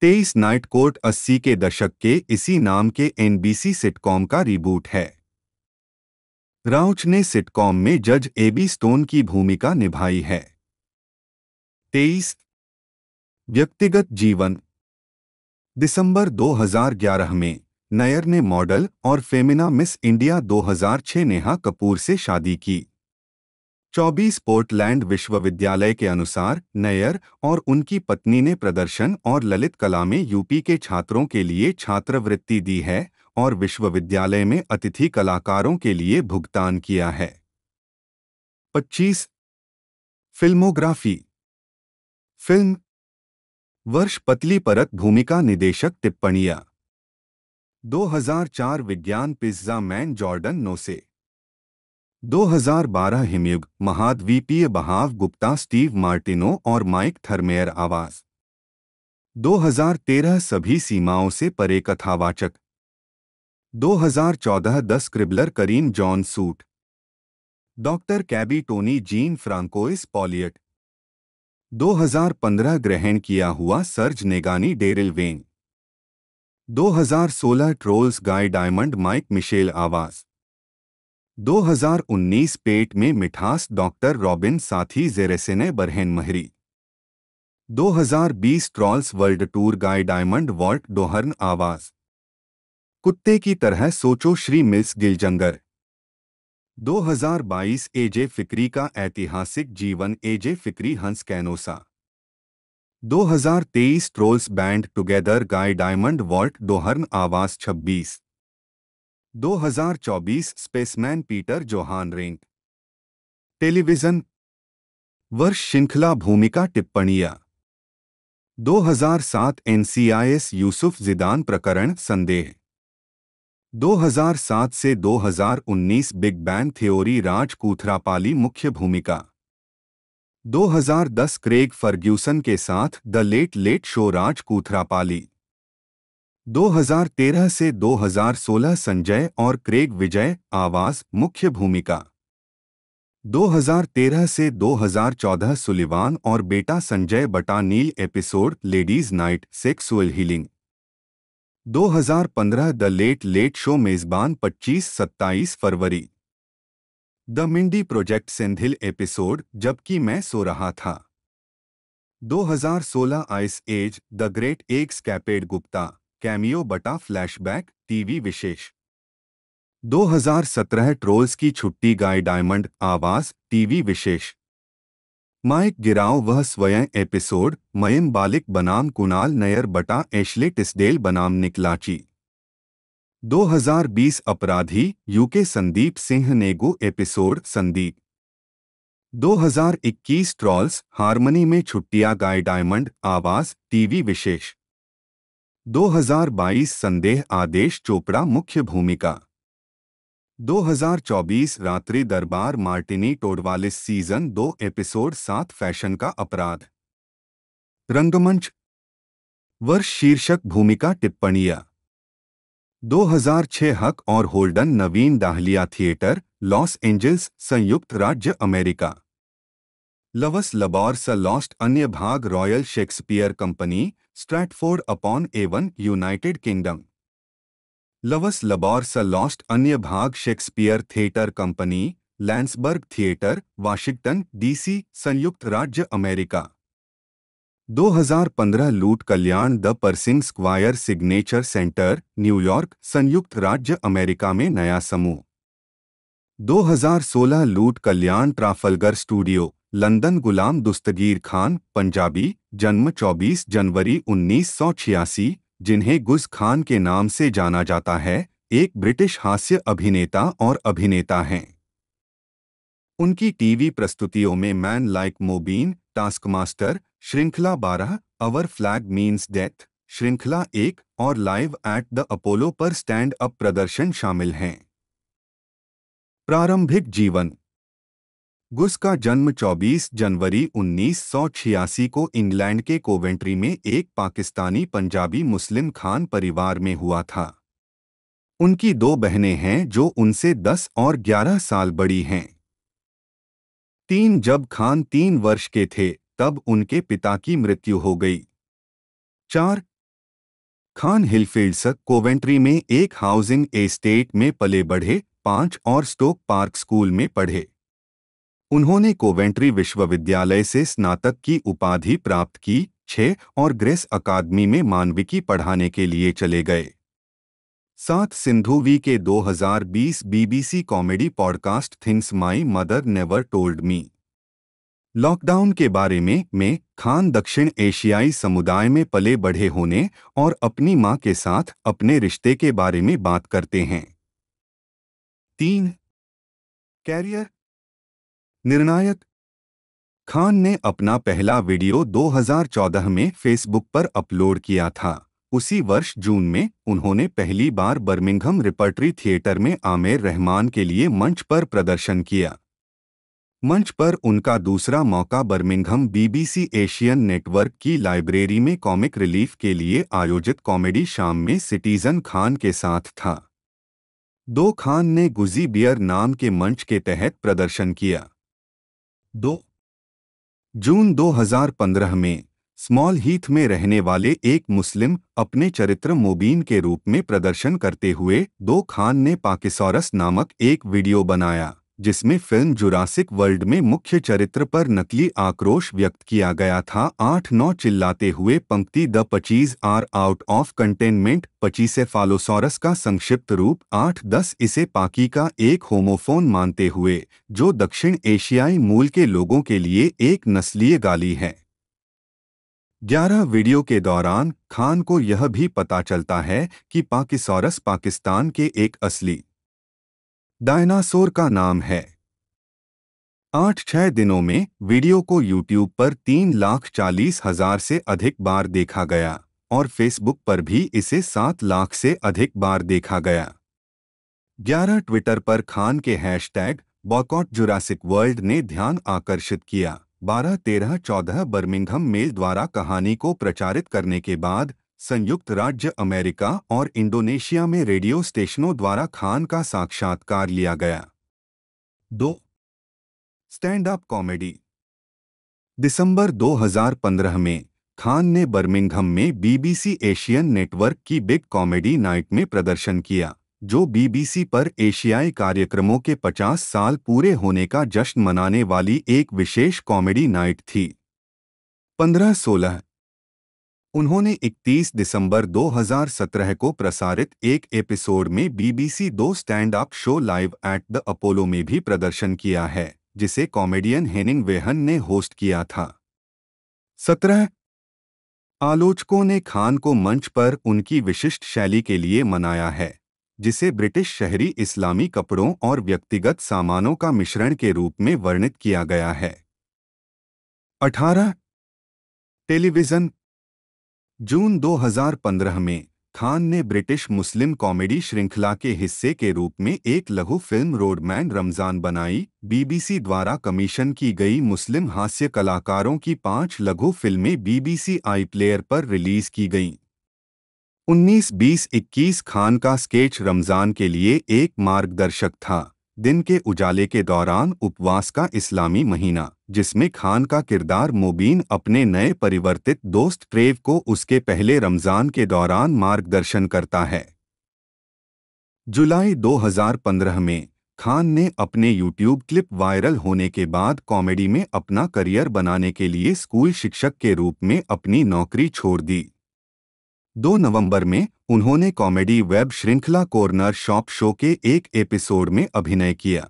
तेईस नाइट कोर्ट 80 के दशक के इसी नाम के एनबीसी सिटकॉम का रिबूट है राउच ने सिटकॉम में जज एबी स्टोन की भूमिका निभाई है तेईस व्यक्तिगत जीवन दिसंबर 2011 में नयर ने मॉडल और फेमिना मिस इंडिया 2006 नेहा कपूर से शादी की 24 पोर्टलैंड विश्वविद्यालय के अनुसार नयर और उनकी पत्नी ने प्रदर्शन और ललित कला में यूपी के छात्रों के लिए छात्रवृत्ति दी है और विश्वविद्यालय में अतिथि कलाकारों के लिए भुगतान किया है 25 फिल्मोग्राफी फिल्म वर्ष पतली परत भूमिका निदेशक टिप्पणियां 2004 विज्ञान पिज्जा मैन जॉर्डन नोसे 2012 हिमयुग महाद्वीपीय बहाव गुप्ता स्टीव मार्टिनो और माइक थर्मेयर आवाज 2013 सभी सीमाओं से परे कथावाचक 2014 दस क्रिबलर करीन John suit doctor Cabbie Tony Jean Francois Pouliot 2015 ग्रहण किया हुआ सर्ज नेगानी Daryl Wayne 2016 Trolls Guy Diamond Mike Mitchell आवाज 2019 पेट में मिठास डॉक्टर रॉबिन साथी Zeresenay Berhane Mehari 2020 Trolls World Tour Guy Diamond Walt Dohrn आवाज कुत्ते की तरह सोचो श्री मिल्स गिलजंगर 2022 एजे फिक्री का ऐतिहासिक जीवन AJ Fikry Hans Canosa 2023 Trolls band together Guy Diamond Walt Dohrn आवास 26 2024 Spaceman Peter Johan Renck television वर्ष श्रृंखला भूमिका टिप्पणियां 2007 एनसीआईएस यूसुफ जिदान प्रकरण संदेह 2007 से 2019 big bang theory Raj Koothrappali मुख्य भूमिका 2010 क्रेग फर्ग्यूसन के साथ the late late show Raj Koothrappali 2013 से 2016 संजय और क्रेग विजय आवाज मुख्य भूमिका 2013 से 2014 सुलिवान और बेटा संजय बटा Neil episode ladies night sexual healing 2015 the late late show मेजबान 25-27 फरवरी द मिंडी प्रोजेक्ट सिंधिल एपिसोड जबकि मैं सो रहा था 2016 ice as the great eggscapade Gupta cameo बटा फ्लैशबैक टीवी विशेष 2017 ट्रोल्स की छुट्टी गाय डायमंड आवाज टीवी विशेष माइक गिराव वह स्वयं एपिसोड मयम बालिक बनाम कुणाल नयर बटा एशले टिस्डेल बनाम निकलाची 2020 अपराधी यूके संदीप सिंह नेगो एपिसोड संदीप 2021 ट्रॉल्स हारमनी में छुट्टियां गाय डायमंड आवाज टीवी विशेष 2022 संदेह आदेश चोपड़ा मुख्य भूमिका 2024 रात्रि दरबार मार्टिनी टोडवालिस सीजन दो एपिसोड सात फैशन का अपराध रंगमंच वर्ष शीर्षक भूमिका टिप्पणियां 2006 हक और होल्डन नवीन डाहलिया थिएटर लॉस एंजल्स संयुक्त राज्य अमेरिका लवस लबॉर स लॉस्ट अन्य भाग royal Shakespeare company Stratford upon Avon United kingdom loves लबॉर स लॉस्ट अन्य भाग Shakespeare theatre company लैंसबर्ग theatre Washington DC संयुक्त राज्य अमेरिका 2015 लूट कल्याण the pursuing square signature centre New York संयुक्त राज्य अमेरिका में नया समूह 2016 लूट कल्याण ट्राफलगर स्टूडियो लंदन गुलाम दुस्तगीर खान पंजाबी जन्म 24 जनवरी उन्नीस जिन्हें गुज खान के नाम से जाना जाता है एक ब्रिटिश हास्य अभिनेता और अभिनेता हैं उनकी टीवी प्रस्तुतियों में मैन लाइक मोबीन टास्कमास्टर श्रृंखला बारह अवर फ्लैग मीन्स डेथ श्रृंखला एक और लाइव एट द अपोलो पर स्टैंड अप प्रदर्शन शामिल हैं प्रारंभिक जीवन गुस का जन्म 24 जनवरी 1986 को इंग्लैंड के कोवेंट्री में एक पाकिस्तानी पंजाबी मुस्लिम खान परिवार में हुआ था उनकी दो बहनें हैं जो उनसे 10 और 11 साल बड़ी हैं तीन जब खान तीन वर्ष के थे तब उनके पिता की मृत्यु हो गई चार खान हिलफील्ड्स कोवेंट्री में एक हाउसिंग एस्टेट में पले बढ़े पांच और स्टोक पार्क स्कूल में पढ़े उन्होंने कोवेंट्री विश्वविद्यालय से स्नातक की उपाधि प्राप्त की छः और ग्रेस अकादमी में मानविकी पढ़ाने के लिए चले गए साथ सिंधुवी के 2020 BBC comedy podcast things my mother never told me lockdown के बारे में में खान दक्षिण एशियाई समुदाय में पले बढ़े होने और अपनी मां के साथ अपने रिश्ते के बारे में बात करते हैं तीन कैरियर निर्णायक खान ने अपना पहला वीडियो 2014 में फेसबुक पर अपलोड किया था उसी वर्ष जून में उन्होंने पहली बार बर्मिंघम रिपर्टरी थिएटर में आमिर रहमान के लिए मंच पर प्रदर्शन किया मंच पर उनका दूसरा मौका बर्मिंघम बीबीसी एशियन नेटवर्क की लाइब्रेरी में कॉमिक रिलीफ के लिए आयोजित कॉमेडी शाम में सिटीजन खान के साथ था दो खान ने गुजी बियर नाम के मंच के तहत प्रदर्शन किया दो जून 2015 में स्मॉल हीथ में रहने वाले एक मुस्लिम अपने चरित्र मोबीन के रूप में प्रदर्शन करते हुए दो खान ने पाकिसोरस नामक एक वीडियो बनाया जिसमें फिल्म जुरासिक वर्ल्ड में मुख्य चरित्र पर नकली आक्रोश व्यक्त किया गया था आठ नौ चिल्लाते हुए पंक्ति the Pachys are out of containment pachycephalosaurus का संक्षिप्त रूप आठ दस इसे पाकी का एक होमोफोन मानते हुए जो दक्षिण एशियाई मूल के लोगों के लिए एक नस्लीय गाली है ग्यारह वीडियो के दौरान खान को यह भी पता चलता है कि पाकिसोरस पाकिस्तान के एक असली डायनासोर का नाम है आठ छह दिनों में वीडियो को यूट्यूब पर तीन लाख चालीस हजार से अधिक बार देखा गया और फेसबुक पर भी इसे सात लाख से अधिक बार देखा गया ग्यारह ट्विटर पर खान के हैशटैग बॉकॉट जुरासिक वर्ल्ड ने ध्यान आकर्षित किया बारह तेरह चौदह बर्मिंगहम मेल द्वारा कहानी को प्रचारित करने के बाद संयुक्त राज्य अमेरिका और इंडोनेशिया में रेडियो स्टेशनों द्वारा खान का साक्षात्कार लिया गया दो स्टैंड अप कॉमेडी दिसंबर 2015 में खान ने बर्मिंगहम में बीबीसी एशियन नेटवर्क की बिग कॉमेडी नाइट में प्रदर्शन किया जो बीबीसी पर एशियाई कार्यक्रमों के 50 साल पूरे होने का जश्न मनाने वाली एक विशेष कॉमेडी नाइट थी 15-16 उन्होंने 31 दिसंबर 2017 को प्रसारित एक एपिसोड में बीबीसी दो stand up show live at the Apollo में भी प्रदर्शन किया है जिसे कॉमेडियन हेनिंग वेहन ने होस्ट किया था सत्रह आलोचकों ने खान को मंच पर उनकी विशिष्ट शैली के लिए मनाया है जिसे ब्रिटिश शहरी इस्लामी कपड़ों और व्यक्तिगत सामानों का मिश्रण के रूप में वर्णित किया गया है अठारह टेलीविज़न जून 2015 में खान ने ब्रिटिश मुस्लिम कॉमेडी श्रृंखला के हिस्से के रूप में एक लघु फिल्म रोडमैन रमजान बनाई बीबीसी द्वारा कमीशन की गई मुस्लिम हास्य कलाकारों की पांच लघु फिल्में बीबीसी आई प्लेयर पर रिलीज की गईं 19-20-21 खान का स्केच रमजान के लिए एक मार्गदर्शक था दिन के उजाले के दौरान उपवास का इस्लामी महीना जिसमें खान का किरदार मोबीन अपने नए परिवर्तित दोस्त ट्रेव को उसके पहले रमज़ान के दौरान मार्गदर्शन करता है जुलाई 2015 में खान ने अपने यूट्यूब क्लिप वायरल होने के बाद कॉमेडी में अपना करियर बनाने के लिए स्कूल शिक्षक के रूप में अपनी नौकरी छोड़ दी दो नवंबर में उन्होंने कॉमेडी वेब श्रृंखला कॉर्नर शॉप शो के एक एपिसोड में अभिनय किया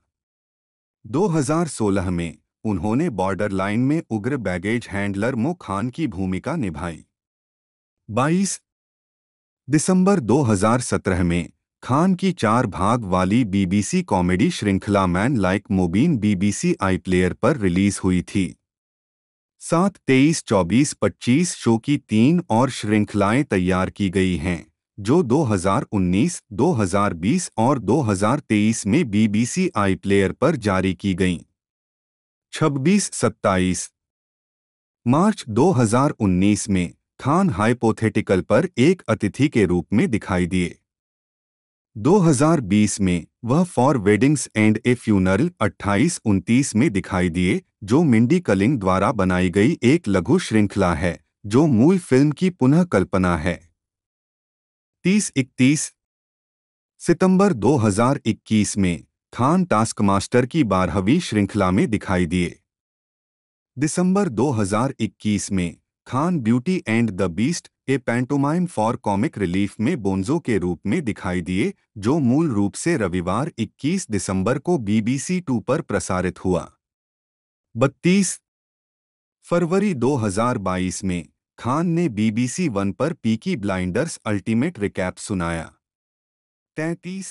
2016 में उन्होंने बॉर्डर लाइन में उग्र बैगेज हैंडलर मो खान की भूमिका निभाई 22 दिसंबर 2017 में खान की चार भाग वाली बीबीसी कॉमेडी श्रृंखला man like Mobeen BBC iPlayer पर रिलीज हुई थी सात तेईस चौबीस पच्चीस शो की तीन और श्रृंखलाएं तैयार की गई हैं जो 2019, 2020 और 2023 में बीबीसी आई प्लेयर पर जारी की गईं। 26-27 मार्च 2019 में खान हाइपोथेटिकल पर एक अतिथि के रूप में दिखाई दिए 2020 में वह four weddings and a funeral 28-29 में दिखाई दिए जो मिंडी कलिंग द्वारा बनाई गई एक लघु श्रृंखला है जो मूल फिल्म की पुनः कल्पना है तीस इकतीस सितंबर 2021 में खान टास्कमास्टर की बारहवीं श्रृंखला में दिखाई दिए दिसंबर 2021 में Khan beauty and the beast a pantomime for comic relief में बोन्जो के रूप में दिखाई दिए जो मूल रूप से रविवार 21 दिसंबर को बीबीसी टू पर प्रसारित हुआ बत्तीस फरवरी 2022 में खान ने बीबीसी वन पर पीकी ब्लाइंडर्स अल्टीमेट रिकैप सुनाया तैतीस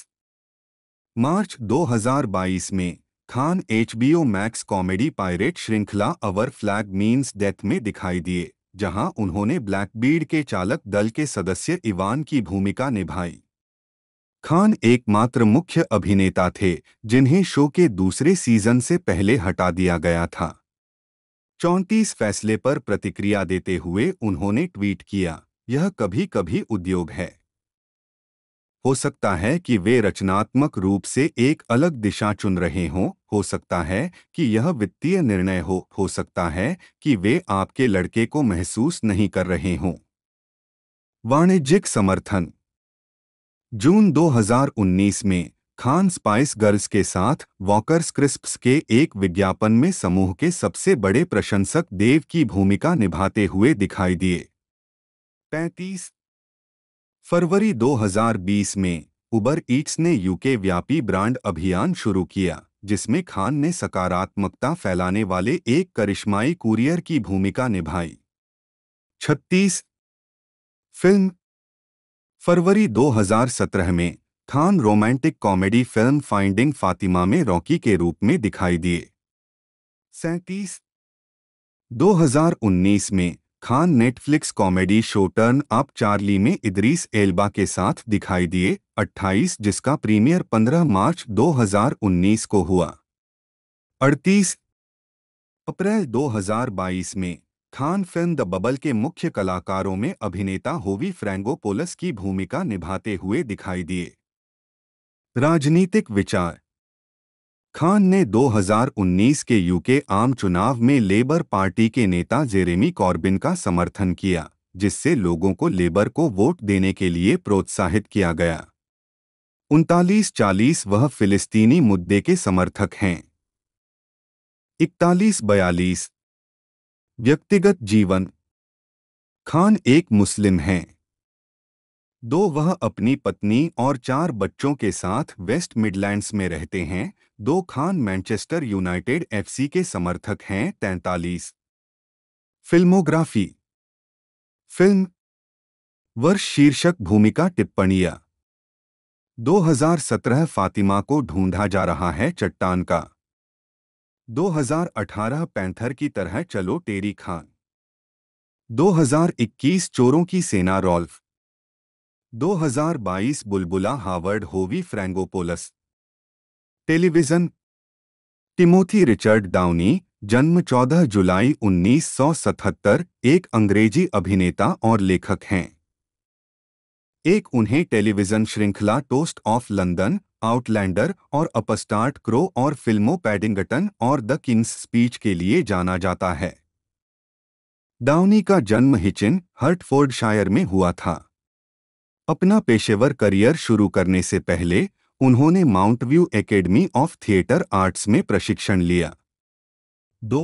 मार्च 2022 में Khan HBO Max comedy pirate श्रृंखला अवर फ्लैग मीन्स डेथ में दिखाई दिए जहां उन्होंने ब्लैकबीड के चालक दल के सदस्य इवान की भूमिका निभाई खान एकमात्र मुख्य अभिनेता थे जिन्हें शो के दूसरे सीजन से पहले हटा दिया गया था चौंतीस फैसले पर प्रतिक्रिया देते हुए उन्होंने ट्वीट किया यह कभी कभी उद्योग है हो सकता है कि वे रचनात्मक रूप से एक अलग दिशा चुन रहे हों हो सकता है कि यह वित्तीय निर्णय हो हो सकता है कि वे आपके लड़के को महसूस नहीं कर रहे हों वाणिज्यिक समर्थन जून 2019 में खान स्पाइस गर्ल्स के साथ वॉकर्स क्रिस्प्स के एक विज्ञापन में समूह के सबसे बड़े प्रशंसक देव की भूमिका निभाते हुए दिखाई दिए 35 फरवरी 2020 में उबर ईट्स ने यूके व्यापी ब्रांड अभियान शुरू किया जिसमें खान ने सकारात्मकता फैलाने वाले एक करिश्माई कुरियर की भूमिका निभाई 36 फिल्म फरवरी 2017 में Khan romantic comedy film finding Fatima में रॉकी के रूप में दिखाई दिए सैतीस 2019 में Khan Netflix comedy show turn up Charlie में इदरीस एल्बा के साथ दिखाई दिए 28 जिसका प्रीमियर 15 मार्च 2019 को हुआ 38 अप्रैल 2022 में खान फिल्म द बबल के मुख्य कलाकारों में अभिनेता होवी फ्रेंगोपोलस की भूमिका निभाते हुए दिखाई दिए राजनीतिक विचार खान ने 2019 के यूके आम चुनाव में लेबर पार्टी के नेता जेरेमी कॉर्बिन का समर्थन किया जिससे लोगों को लेबर को वोट देने के लिए प्रोत्साहित किया गया उनतालीस चालीस वह फिलिस्तीनी मुद्दे के समर्थक हैं इकतालीस बयालीस व्यक्तिगत जीवन खान एक मुस्लिम हैं दो वह अपनी पत्नी और चार बच्चों के साथ वेस्ट मिडलैंड्स में रहते हैं दो खान मैनचेस्टर यूनाइटेड एफसी के समर्थक हैं तैतालीस फिल्मोग्राफी फिल्म वर्ष शीर्षक भूमिका टिप्पणियां 2017 फातिमा को ढूंढा जा रहा है चट्टान का 2018 पैंथर की तरह चलो टेरी खान 2021 चोरों की सेना रॉल्फ 2022 बुलबुला Howard Howie Frangopoulos television Timothy Richard Downey जन्म 14 जुलाई 1977 एक अंग्रेजी अभिनेता और लेखक हैं एक उन्हें टेलीविज़न श्रृंखला टोस्ट ऑफ लंदन आउटलैंडर और अपस्टार्ट क्रो और फिल्मों पैडिंगटन और द किंग्स स्पीच के लिए जाना जाता है डाउनी का जन्म हिचिन हर्टफोर्डशायर में हुआ था अपना पेशेवर करियर शुरू करने से पहले उन्होंने Mountview Academy of Theatre Arts में प्रशिक्षण लिया दो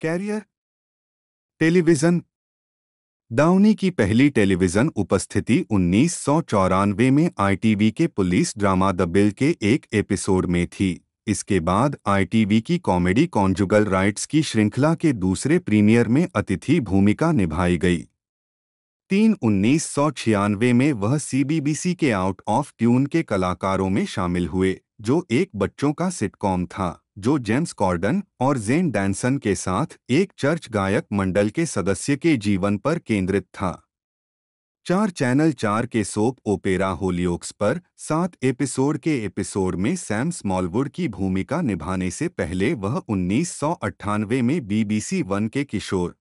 कैरियर टेलीविज़न डाउनी की पहली टेलीविज़न उपस्थिति उन्नीस में आईटीवी के पुलिस ड्रामा द बिल के एक एपिसोड में थी इसके बाद आईटीवी की कॉमेडी कॉन्जुगल राइट्स की श्रृंखला के दूसरे प्रीमियर में अतिथि भूमिका निभाई गई तीन उन्नीस में वह सीबीबीसी के आउट ऑफ ट्यून के कलाकारों में शामिल हुए जो एक बच्चों का सिटकॉम था जो जेम्स कॉर्डन और जेन डैनसन के साथ एक चर्च गायक मंडल के सदस्य के जीवन पर केंद्रित था चार चैनल चार के सोप ओपेरा होलियोक्स पर सात एपिसोड के एपिसोड में सैम स्मॉलवुड की भूमिका निभाने से पहले वह उन्नीस में बीबीसी वन के किशोर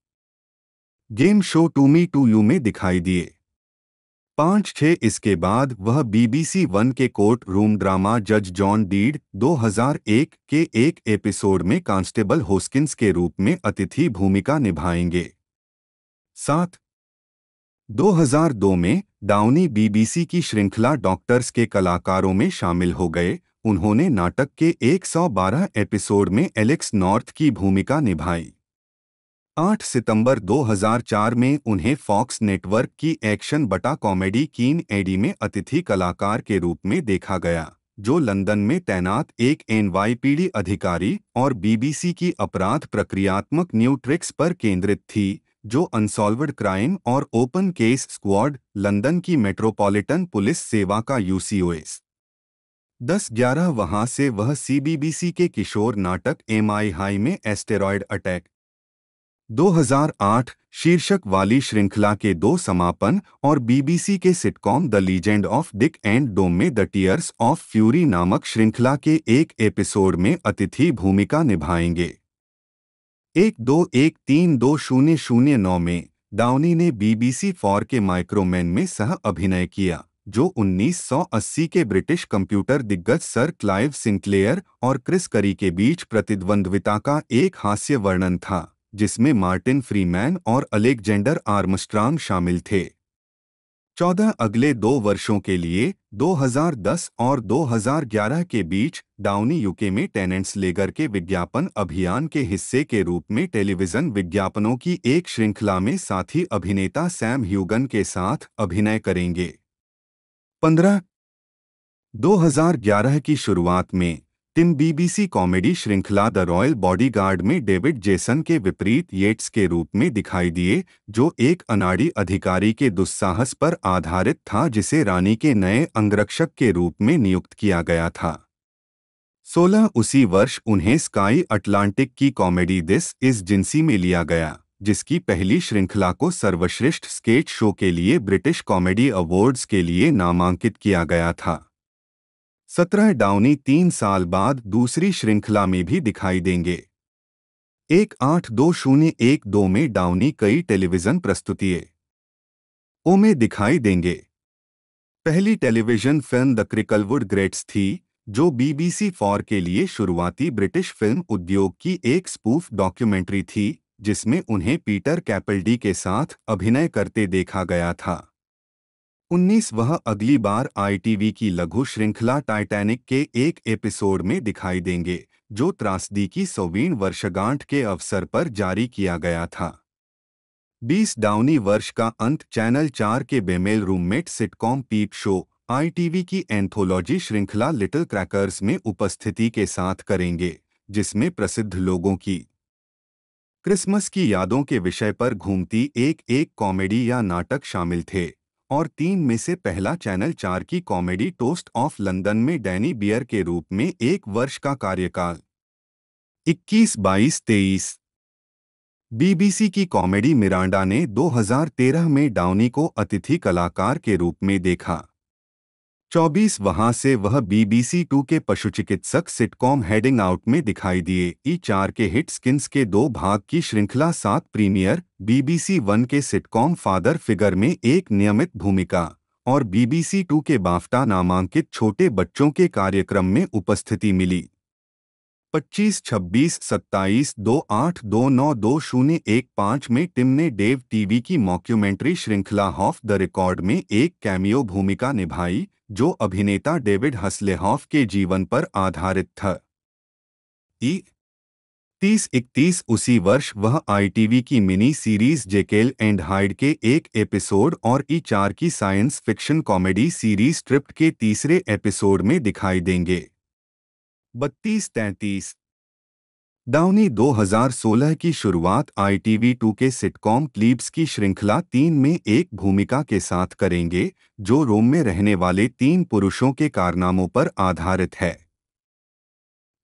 game show to me to you में दिखाई दिए पांच छह इसके बाद वह बीबीसी वन के कोर्ट रूम ड्रामा जज जॉन डीड 2001 के एक एपिसोड में कांस्टेबल होस्किंस के रूप में अतिथि भूमिका निभाएंगे सात 2002 में डाउनी बीबीसी की श्रृंखला डॉक्टर्स के कलाकारों में शामिल हो गए उन्होंने नाटक के 112 एपिसोड में एलेक्स नॉर्थ की भूमिका निभाई 8 सितंबर 2004 में उन्हें फॉक्स नेटवर्क की एक्शन बटा कॉमेडी कीन एडी में अतिथि कलाकार के रूप में देखा गया जो लंदन में तैनात एक एनवाईपीडी अधिकारी और बीबीसी की अपराध प्रक्रियात्मक न्यूट्रिक्स पर केंद्रित थी जो अनसॉल्वड क्राइम और ओपन केस स्क्वाड लंदन की मेट्रोपॉलिटन पुलिस सेवा का यूसीओएस दस ग्यारह वहां से वह सीबीबीसी के किशोर नाटक एम आई हाई में एस्टेरॉयड अटैक 2008 शीर्षक वाली श्रृंखला के दो समापन और बीबीसी के sitcom the legend of Dick and Dom में द टीयर्स ऑफ फ्यूरी नामक श्रृंखला के एक एपिसोड में अतिथि भूमिका निभाएंगे एक दो एक तीन दो शून्य शून्य नौ में डाउनी ने बीबीसी फॉर के माइक्रोमैन में सह अभिनय किया जो 1980 के ब्रिटिश कंप्यूटर दिग्गज सर क्लाइव सिंक्लेयर और क्रिस करी के बीच प्रतिद्वंद्विता का एक हास्य वर्णन था जिसमें मार्टिन फ्रीमैन और अलेक्जेंडर आर्मस्ट्रांग शामिल थे चौदह अगले दो वर्षों के लिए 2010 और 2011 के बीच डाउनी यूके में टेनेंट्स लेगर के विज्ञापन अभियान के हिस्से के रूप में टेलीविजन विज्ञापनों की एक श्रृंखला में साथी अभिनेता सैम ह्यूगन के साथ अभिनय करेंगे 15 2011 की शुरुआत में टिम बीबीसी कॉमेडी श्रृंखला द रॉयल बॉडीगार्ड में डेविड जेसन के विपरीत येट्स के रूप में दिखाई दिए जो एक अनाड़ी अधिकारी के दुस्साहस पर आधारित था जिसे रानी के नए अंगरक्षक के रूप में नियुक्त किया गया था सोलह उसी वर्ष उन्हें स्काई अटलांटिक की कॉमेडी दिस इस जिन्सी में लिया गया जिसकी पहली श्रृंखला को सर्वश्रेष्ठ स्केट शो के लिए ब्रिटिश कॉमेडी अवार्ड्स के लिए नामांकित किया गया था सत्रह डाउनी तीन साल बाद दूसरी श्रृंखला में भी दिखाई देंगे एक आठ दो शून्य एक दो में डाउनी कई टेलीविजन ओ में दिखाई देंगे पहली television film the Cricklewood greats थी जो बीबीसी फॉर के लिए शुरुआती ब्रिटिश फिल्म उद्योग की एक स्पूफ डॉक्यूमेंट्री थी जिसमें उन्हें पीटर कैपल्डी के साथ अभिनय करते देखा गया था उन्नीस वह अगली बार आईटीवी की लघु श्रृंखला टाइटैनिक के एक एपिसोड में दिखाई देंगे जो त्रासदी की सौवीण वर्षगांठ के अवसर पर जारी किया गया था बीस डाउनी वर्ष का अंत चैनल चार के बेमेल roommate sitcom peep show ITV की एंथोलॉजी श्रृंखला लिटिल क्रैकर्स में उपस्थिति के साथ करेंगे जिसमें प्रसिद्ध लोगों की क्रिसमस की यादों के विषय पर घूमती एक एक कॉमेडी या नाटक शामिल थे और तीन में से पहला चैनल चार की कॉमेडी टोस्ट ऑफ लंदन में डैनी बियर के रूप में एक वर्ष का कार्यकाल 21 बाईस तेईस बीबीसी की कॉमेडी मिरांडा ने 2013 में डाउनी को अतिथि कलाकार के रूप में देखा 24 वहां से वह बीबीसी टू के पशु चिकित्सक सिटकॉम हेडिंग आउट में दिखाई दिए ई चार के हिट स्किन्स के दो भाग की श्रृंखला सात प्रीमियर बीबीसी वन के सिटकॉम फादर फिगर में एक नियमित भूमिका और बीबीसी टू के बाफ्टा नामांकित छोटे बच्चों के कार्यक्रम में उपस्थिति मिली पच्चीस छब्बीस सत्ताईस दो आठ दो नौ दो शून्य एक पाँच में टिम ने डेव टीवी की मॉक्यूमेंट्री श्रृंखला हॉफ द रिकॉर्ड में एक कैमियो भूमिका निभाई जो अभिनेता डेविड हसलेहॉफ के जीवन पर आधारित था तीस इकतीस उसी वर्ष वह आईटीवी की mini series Jekyll and Hyde के एक एपिसोड और ई चार की science fiction comedy series stripped के तीसरे एपिसोड में दिखाई देंगे बत्तीस तैंतीस डाउनी 2016 की शुरुआत आईटीवी टू के सिटकॉम क्लिप्स की श्रृंखला तीन में एक भूमिका के साथ करेंगे जो रोम में रहने वाले तीन पुरुषों के कारनामों पर आधारित है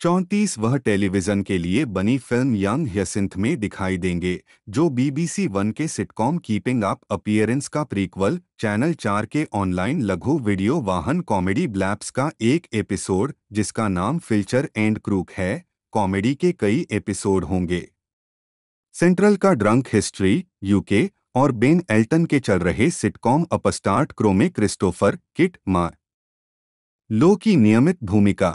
चौंतीस वह टेलीविजन के लिए बनी फिल्म यंग ह्यसिंथ में दिखाई देंगे जो बीबीसी वन के सिटकॉम कीपिंग अप अपियरेंस का प्रीक्वल चैनल चार के ऑनलाइन लघु वीडियो वाहन कॉमेडी ब्लैप्स का एक एपिसोड जिसका नाम फिल्चर एंड क्रूक है कॉमेडी के कई एपिसोड होंगे सेंट्रल का ड्रंक हिस्ट्री यूके और बेन एल्टन के चल रहे सिटकॉम अपस्टार्ट क्रोमे क्रिस्टोफर किट मार लो की नियमित भूमिका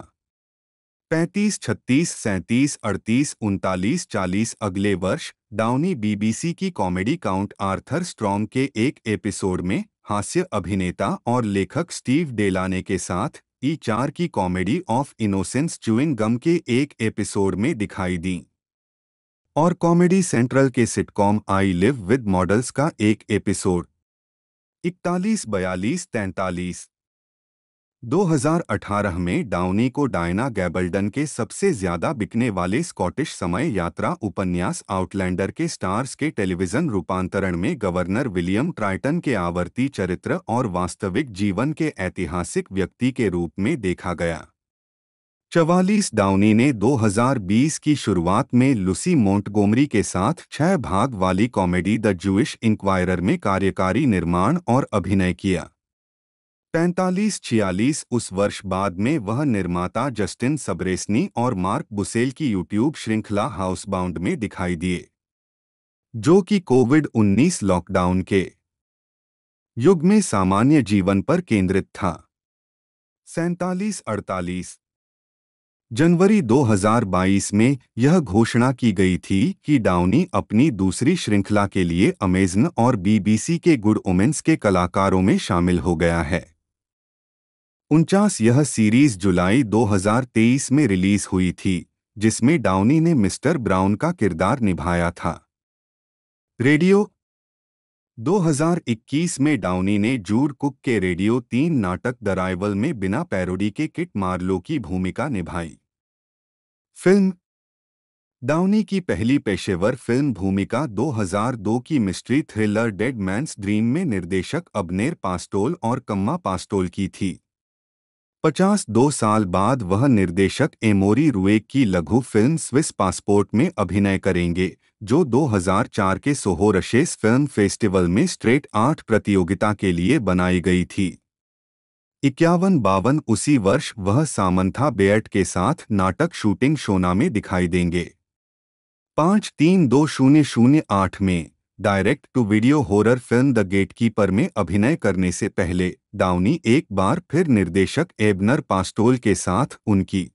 पैंतीस छत्तीस सैंतीस अड़तीस उनतालीस चालीस अगले वर्ष डाउनी बीबीसी की कॉमेडी काउंट आर्थर स्ट्रॉम के एक एपिसोड में हास्य अभिनेता और लेखक स्टीव डेलाने के साथ ई चार की comedy of innocence chewing gum के एक एपिसोड में दिखाई दी और कॉमेडी सेंट्रल के sitcom I live with models का एक एपिसोड इकतालीस बयालीस तैंतालीस 2018 में डाउनी को डायना गैबल्डन के सबसे ज्यादा बिकने वाले स्कॉटिश समय यात्रा उपन्यास आउटलैंडर के स्टार्स के टेलीविजन रूपांतरण में गवर्नर विलियम ट्राइटन के आवर्ती चरित्र और वास्तविक जीवन के ऐतिहासिक व्यक्ति के रूप में देखा गया चवालीस डाउनी ने 2020 की शुरुआत में लुसी मोंटगोमरी के साथ छह भाग वाली कॉमेडी द जूश इंक्वायरर में कार्यकारी निर्माण और अभिनय किया पैंतालीस छियालीस उस वर्ष बाद में वह निर्माता जस्टिन सबरेसनी और मार्क बुसेल की यूट्यूब श्रृंखला हाउसबाउंड में दिखाई दिए जो कि कोविड 19 लॉकडाउन के युग में सामान्य जीवन पर केंद्रित था सैतालीस अड़तालीस जनवरी 2022 में यह घोषणा की गई थी कि डाउनी अपनी दूसरी श्रृंखला के लिए अमेजन और बीबीसी के गुड ओमेंस के कलाकारों में शामिल हो गया है उनचास यह सीरीज जुलाई 2023 में रिलीज हुई थी जिसमें डाउनी ने मिस्टर ब्राउन का किरदार निभाया था रेडियो 2021 में डाउनी ने जूर कुक के रेडियो तीन नाटक द राइवल में बिना पैरोडी के किट मार्लो की भूमिका निभाई फिल्म डाउनी की पहली पेशेवर फिल्म भूमिका 2002 की mystery thriller dead man's dream में निर्देशक अबनेर पास्टोल और कम्मा पास्टोल की थी पचास दो साल बाद वह निर्देशक एमोरी रुएक की लघु फिल्म स्विस पासपोर्ट में अभिनय करेंगे जो 2004 के रशेस फिल्म फेस्टिवल में स्ट्रेट आर्ट प्रतियोगिता के लिए बनाई गई थी इक्यावन बावन उसी वर्ष वह सामंथा बेयट के साथ नाटक शूटिंग शोना में दिखाई देंगे पांच तीन दो शून्य शून्य आठ में direct to video horror film the gatekeeper में अभिनय करने से पहले डाउनी एक बार फिर निर्देशक एबनर पास्टोल के साथ उनकी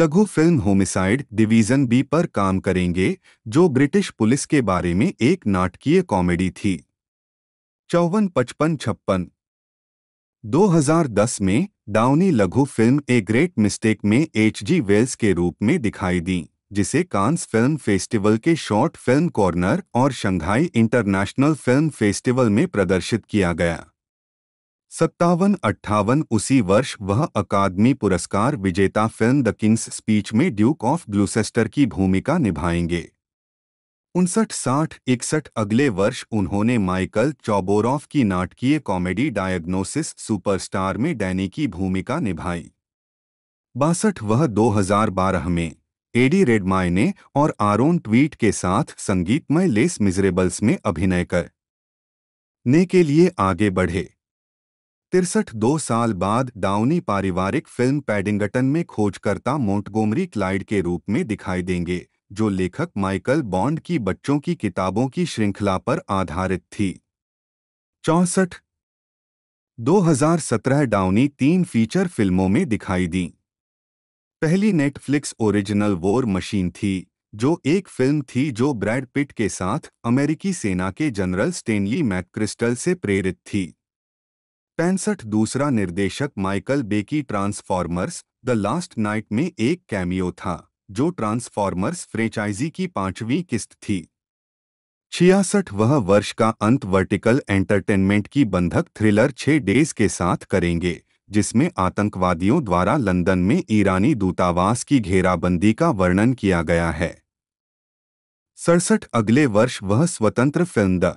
लघु फिल्म होमिसाइड डिवीजन बी पर काम करेंगे जो ब्रिटिश पुलिस के बारे में एक नाटकीय कॉमेडी थी चौवन पचपन छप्पन 2010 में डाउनी लघु फिल्म ए ग्रेट मिस्टेक में एच जी वेल्स के रूप में दिखाई दी जिसे कांस फिल्म फेस्टिवल के शॉर्ट फिल्म कॉर्नर और शंघाई इंटरनेशनल फिल्म फेस्टिवल में प्रदर्शित किया गया सत्तावन अट्ठावन उसी वर्ष वह अकादमी पुरस्कार विजेता फिल्म द किंग्स स्पीच में ड्यूक ऑफ ग्लूसेस्टर की भूमिका निभाएंगे उनसठ साठ इकसठ अगले वर्ष उन्होंने माइकल चौबोरॉफ की नाटकीय कॉमेडी डायग्नोसिस सुपरस्टार में डैनी की भूमिका निभाई बासठ वह 2012 में एडी रेडमाय ने और आरोन ट्वीट के साथ संगीतमय लेस मिजरेबल्स में अभिनय कर ने के लिए आगे बढ़े तिरसठ दो साल बाद डाउनी पारिवारिक फिल्म पैडिंगटन में खोजकर्ता मोंटगोमरी क्लाइड के रूप में दिखाई देंगे जो लेखक माइकल बॉन्ड की बच्चों की किताबों की श्रृंखला पर आधारित थी चौसठ 2017 डाउनी तीन फीचर फिल्मों में दिखाई दीं पहली नेटफ्लिक्स ओरिजिनल वॉर मशीन थी जो एक फिल्म थी जो ब्रैड पिट के साथ अमेरिकी सेना के जनरल स्टेनली मैकक्रिस्टल से प्रेरित थी पैंसठ दूसरा निर्देशक माइकल बेकी ट्रांसफॉर्मर्स द लास्ट नाइट में एक कैमियो था जो ट्रांसफॉर्मर्स फ्रेंचाइजी की पांचवीं किस्त थी छियासठ वह वर्ष का अंत वर्टिकल एंटरटेनमेंट की बंधक थ्रिलर छः डेज के साथ करेंगे जिसमें आतंकवादियों द्वारा लंदन में ईरानी दूतावास की घेराबंदी का वर्णन किया गया है सड़सठ अगले वर्ष वह स्वतंत्र फिल्म द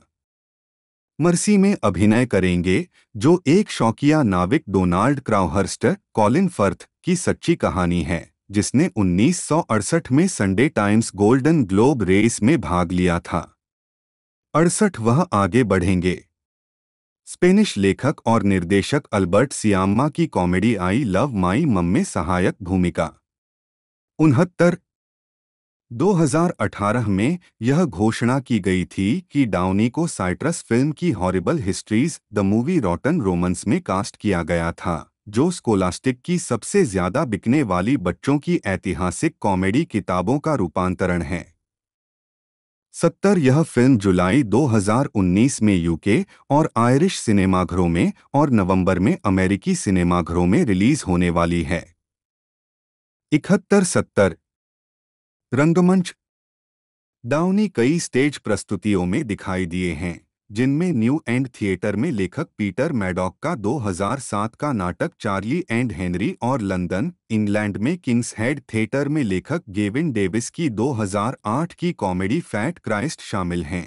मर्सी में अभिनय करेंगे जो एक शौकिया नाविक डोनाल्ड क्राउहर्स्टर कॉलिन फर्थ की सच्ची कहानी है जिसने 1968 में Sunday Times Golden Globe race में भाग लिया था अड़सठ वह आगे बढ़ेंगे स्पेनिश लेखक और निर्देशक अल्बर्ट सियाम्मा की कॉमेडी आई लव माई मम में सहायक भूमिका उनहत्तर 2018 में यह घोषणा की गई थी कि डाउनी को साइट्रस फिल्म की horrible histories the movie rotten romans में कास्ट किया गया था जो स्कोलास्टिक की सबसे ज्यादा बिकने वाली बच्चों की ऐतिहासिक कॉमेडी किताबों का रूपांतरण है सत्तर यह फिल्म जुलाई 2019 में यूके और आयरिश सिनेमाघरों में और नवंबर में अमेरिकी सिनेमाघरों में रिलीज होने वाली है इकहत्तर सत्तर रंगमंच डाउनी कई स्टेज प्रस्तुतियों में दिखाई दिए हैं जिनमें न्यू एंड थिएटर में लेखक पीटर मैडॉक का 2007 का नाटक चार्ली एंड हेनरी और लंदन इंग्लैंड में किंग्स हेड थिएटर में लेखक गेविन डेविस की 2008 की कॉमेडी फैट क्राइस्ट शामिल हैं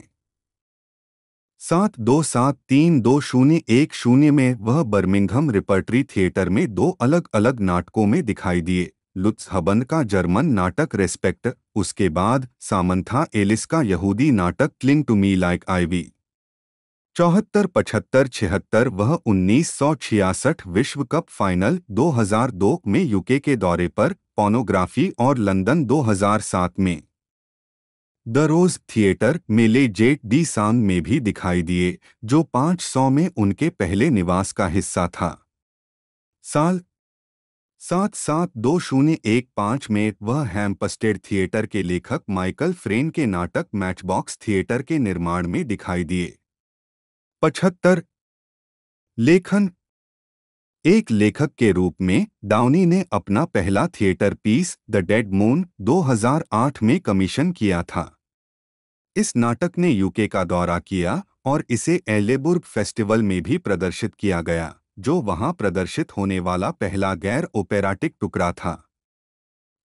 सात दो सात तीन दो शून्य एक शून्य में वह बर्मिंघम रिपर्टरी थिएटर में दो अलग अलग नाटकों में दिखाई दिए लुत्स हबन का जर्मन नाटक रेस्पेक्ट उसके बाद सामंथा एलिस का यहूदी नाटक cling to me like ivy चौहत्तर पचहत्तर छिहत्तर वह 1966 विश्व कप फाइनल 2002 में यूके के दौरे पर पोनोग्राफी और लंदन 2007 में द रोज थिएटर मेले जेट डी सांग में भी दिखाई दिए जो 500 में उनके पहले निवास का हिस्सा था साल सात सात दो शून्य एक पाँच में वह हैम्पस्टेड थिएटर के लेखक माइकल फ्रेन के नाटक मैचबॉक्स थिएटर के निर्माण में दिखाई दिए पचहत्तर लेखन एक लेखक के रूप में डाउनी ने अपना पहला theatre piece the dead moon 2008 में कमीशन किया था इस नाटक ने यूके का दौरा किया और इसे एलेबुर्ग फेस्टिवल में भी प्रदर्शित किया गया जो वहां प्रदर्शित होने वाला पहला गैर ओपेराटिक टुकड़ा था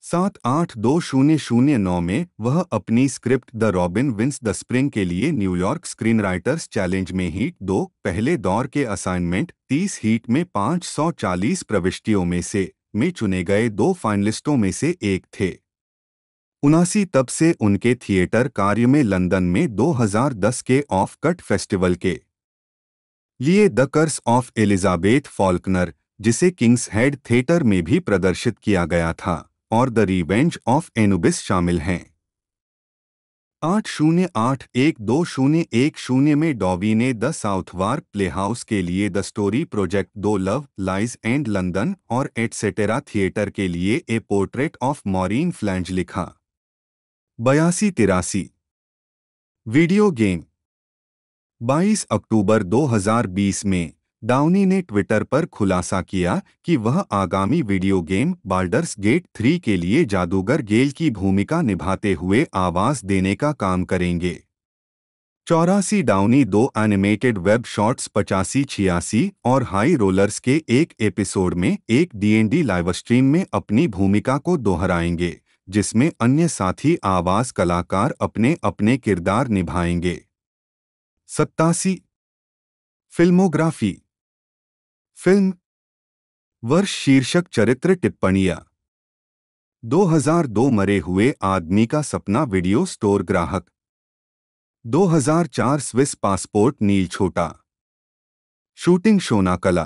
सात आठ दो शून्य शून्य नौ में वह अपनी script the robin wins the spring के लिए न्यूयॉर्क स्क्रीन राइटर्स चैलेंज में हीट दो पहले दौर के असाइनमेंट तीस हीट में पाँच सौ चालीस प्रविष्टियों में से में चुने गए दो फाइनलिस्टों में से एक थे उनासी तब से उनके थिएटर कार्य में लंदन में 2010 के ऑफ कट फेस्टिवल के लिए the curse of Elizabeth Faulkner जिसे किंग्स हेड थिएटर में भी प्रदर्शित किया गया था और द रिवेंज ऑफ एनुबिस शामिल हैं आठ शून्य आठ एक दो शून्य एक शून्य में डॉवी ने द साउथवार प्लेहाउस के लिए द स्टोरी प्रोजेक्ट दो लव लाइज एंड लंदन और एटसेटेरा थिएटर के लिए ए पोर्ट्रेट ऑफ मॉरीन फ्लैंज लिखा बयासी तिरासी वीडियो गेम 22 अक्टूबर 2020 में डाउनी ने ट्विटर पर खुलासा किया कि वह आगामी video game Baldur's Gate three के लिए जादूगर गेल की भूमिका निभाते हुए आवाज देने का काम करेंगे चौरासी डाउनी दो एनिमेटेड वेब शॉर्ट्स पचासी छियासी और हाई रोलर्स के एक एपिसोड में एक डीएनडी लाइव स्ट्रीम में अपनी भूमिका को दोहराएंगे जिसमें अन्य साथी आवाज कलाकार अपने अपने किरदार निभाएंगे सत्तासी फिल्मोग्राफी फिल्म वर्ष शीर्षक चरित्र टिप्पणियां 2002 मरे हुए आदमी का सपना वीडियो स्टोर ग्राहक 2004 स्विस पासपोर्ट नील छोटा शूटिंग शोना कला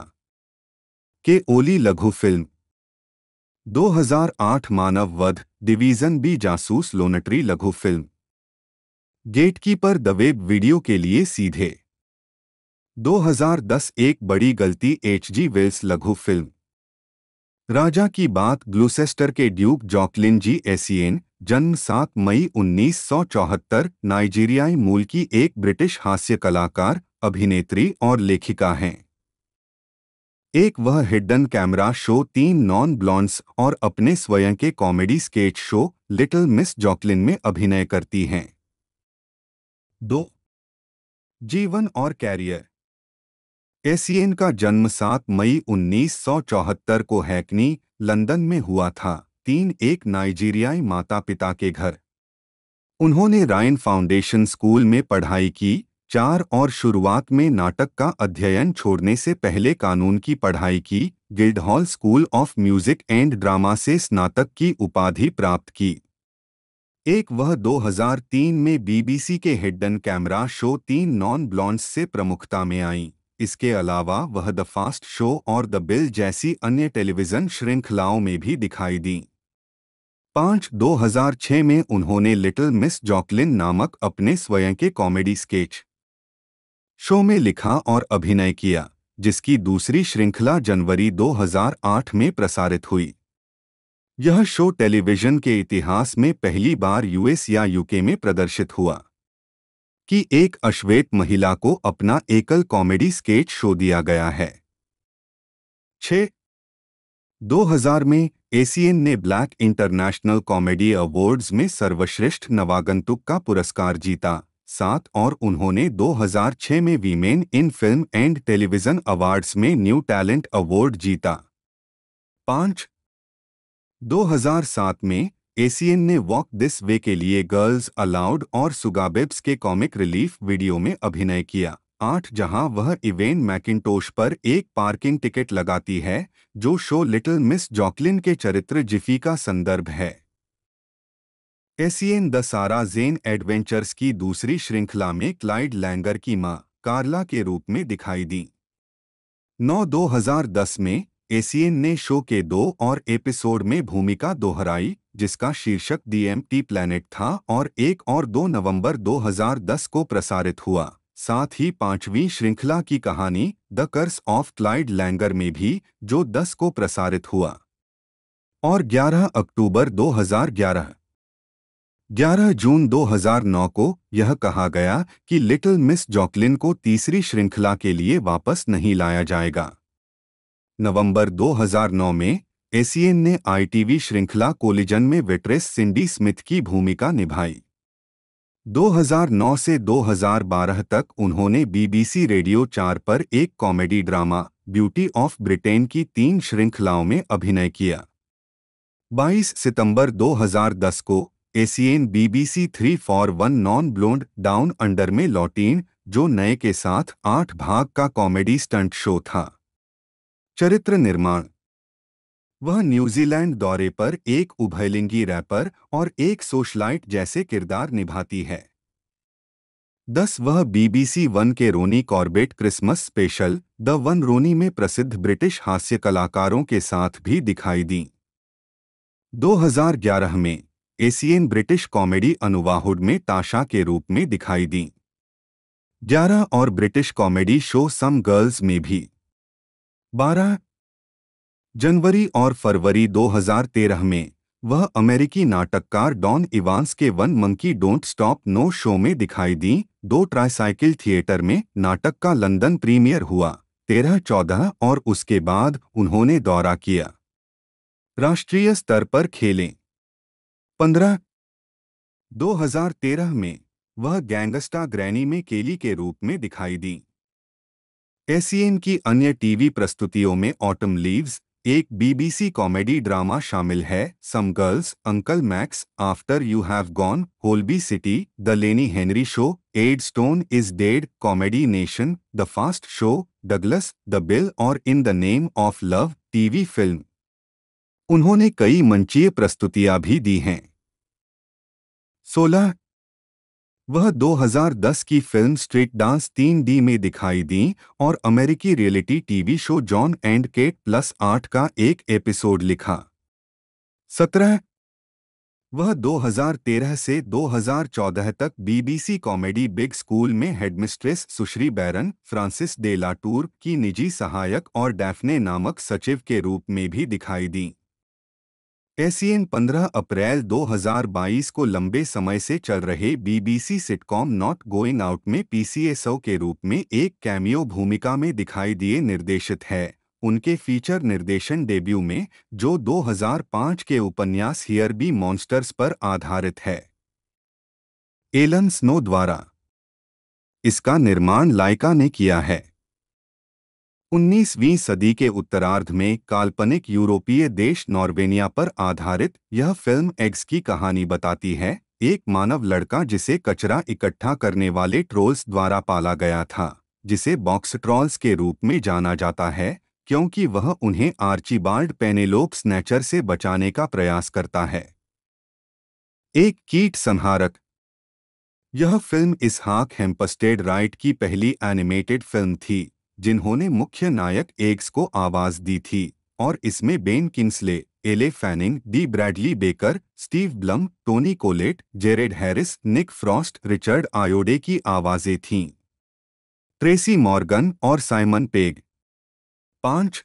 के ओली लघु फिल्म 2008 मानव वध डिवीजन बी जासूस लोनट्री लघु फिल्म गेटकीपर द वेब वीडियो के लिए सीधे 2010 एक बड़ी गलती एच जी वेल्स लघु फिल्म राजा की बात ग्लूसेस्टर के ड्यूक जॉकलिन जी एसियन जन्म 7 मई 1974 नाइजीरियाई मूल की एक ब्रिटिश हास्य कलाकार अभिनेत्री और लेखिका हैं एक वह हिडन कैमरा शो तीन नॉन ब्लॉन्स और अपने स्वयं के comedy sketch show little miss Jocelyn में अभिनय करती हैं दो जीवन और कैरियर एसियन का जन्म 7 मई 1974 को हैकनी लंदन में हुआ था तीन एक नाइजीरियाई माता पिता के घर उन्होंने रायन फाउंडेशन स्कूल में पढ़ाई की चार और शुरुआत में नाटक का अध्ययन छोड़ने से पहले कानून की पढ़ाई की Guildhall school of music and drama से स्नातक की उपाधि प्राप्त की एक वह 2003 में बीबीसी के हिडन कैमरा शो तीन नॉन ब्लॉन्स से प्रमुखता में आईं इसके अलावा वह द फास्ट शो और द बिल जैसी अन्य टेलीविज़न श्रृंखलाओं में भी दिखाई दी पांच 2006 में उन्होंने लिटिल मिस जॉकलिन नामक अपने स्वयं के कॉमेडी स्केच शो में लिखा और अभिनय किया जिसकी दूसरी श्रृंखला जनवरी 2008 में प्रसारित हुई यह शो टेलीविज़न के इतिहास में पहली बार यूएस या यूके में प्रदर्शित हुआ कि एक अश्वेत महिला को अपना एकल कॉमेडी स्केच शो दिया गया है छ 2000 में एसीएन ने ब्लैक इंटरनेशनल कॉमेडी अवार्ड्स में सर्वश्रेष्ठ नवागंतुक का पुरस्कार जीता सात और उन्होंने 2006 में women in film and television awards में न्यू टैलेंट अवार्ड जीता पांच 2007 में एसीएन ने वॉक दिस वे के लिए गर्ल्स अलाउड और सुगाबेब्स के कॉमिक रिलीफ वीडियो में अभिनय किया आठ जहां वह इवेन मैकिनटोश पर एक पार्किंग टिकट लगाती है जो शो लिटिल मिस जॉकलिन के चरित्र जिफी का संदर्भ है एसियन द सारा जेन एडवेंचर्स की दूसरी श्रृंखला में क्लाइड लैंगर की मां कार्ला के रूप में दिखाई दी नौ 2010 में एसीएन ने शो के दो और एपिसोड में भूमिका दोहराई जिसका शीर्षक डीएमटी प्लैनेट था और एक और दो नवंबर 2010 को प्रसारित हुआ साथ ही पांचवी श्रृंखला की कहानी the curse of Clyde Langer में भी जो 10 को प्रसारित हुआ और 11 अक्टूबर 2011 11 जून 2009 को यह कहा गया कि लिटिल मिस जॉकलिन को तीसरी श्रृंखला के लिए वापस नहीं लाया जाएगा नवंबर 2009 में एसीएन ने आईटीवी श्रृंखला कोलिजन में वेट्रेस सिंडी स्मिथ की भूमिका निभाई 2009 से 2012 तक उन्होंने बीबीसी रेडियो 4 पर एक comedy drama beauty of Britain की तीन श्रृंखलाओं में अभिनय किया 22 सितंबर 2010 को एसीएन BBC three for one non blonde down under में लॉटीन जो नए के साथ आठ भाग का कॉमेडी स्टंट शो था चरित्र निर्माण वह न्यूजीलैंड दौरे पर एक उभयलिंगी रैपर और एक सोशलाइट जैसे किरदार निभाती है दस वह बीबीसी वन के Ronnie Corbett Christmas special the one Ronnie में प्रसिद्ध ब्रिटिश हास्य कलाकारों के साथ भी दिखाई दी 2011 में एशियन ब्रिटिश कॉमेडी अनुवाहुड में ताशा के रूप में दिखाई दी ग्यारह और British comedy show some girls में भी बारह जनवरी और फरवरी 2013 में वह अमेरिकी नाटककार डॉन इवांस के one monkey don't stop no show में दिखाई दी दो ट्राईसाइकिल थिएटर में नाटक का लंदन प्रीमियर हुआ तेरह चौदह और उसके बाद उन्होंने दौरा किया राष्ट्रीय स्तर पर खेले पंद्रह 2013 में वह गैंगस्टा ग्रैनी में केली के रूप में दिखाई दी एसीएन e की अन्य टीवी प्रस्तुतियों में ऑटम लीव्स एक बीबीसी कॉमेडी ड्रामा शामिल है some girls uncle max after you have gone Holby city the Lenny Henry show Ed Stone is dead comedy nation the fast show Douglas the bill और in the name of love TV film उन्होंने कई मंचीय प्रस्तुतियां भी दी हैं सोलह वह 2010 की film street dance 3D में दिखाई दी और अमेरिकी reality TV show Jon and Kate plus आठ का एक एपिसोड लिखा सत्रह वह 2013 से 2014 तक बीबीसी कॉमेडी बिग स्कूल में हेडमिस्ट्रेस सुश्री बैरन फ्रांसिस डे लाटूर की निजी सहायक और डैफ्ने नामक सचिव के रूप में भी दिखाई दी एसीएन 15 अप्रैल 2022 को लंबे समय से चल रहे BBC sitcom not going out में पीसीएसओ के रूप में एक कैमियो भूमिका में दिखाई दिए निर्देशित है उनके फीचर निर्देशन डेब्यू में जो 2005 के उपन्यास हियर बी मॉन्स्टर्स पर आधारित है एलन स्नो द्वारा इसका निर्माण लाइका ने किया है 19वीं सदी के उत्तरार्ध में काल्पनिक यूरोपीय देश नॉर्वेनिया पर आधारित यह फिल्म एग्स की कहानी बताती है एक मानव लड़का जिसे कचरा इकट्ठा करने वाले ट्रोल्स द्वारा पाला गया था जिसे बॉक्स ट्रॉल्स के रूप में जाना जाता है क्योंकि वह उन्हें आर्चीबाल्ड पेनेलोप स्नेचर से बचाने का प्रयास करता है एक कीट संहारक यह फिल्म इसहाक हेम्पस्टेड राइट की पहली एनिमेटेड फिल्म थी जिन्होंने मुख्य नायक एग्स को आवाज दी थी और इसमें बेन किन्सले एले फैनिंग डी Bradley Baker Steve Blum Toni Collette Jared Harris Nick Frost Richard Ayoade की आवाजें थीं ट्रेसी मॉर्गन और साइमन पेग पांच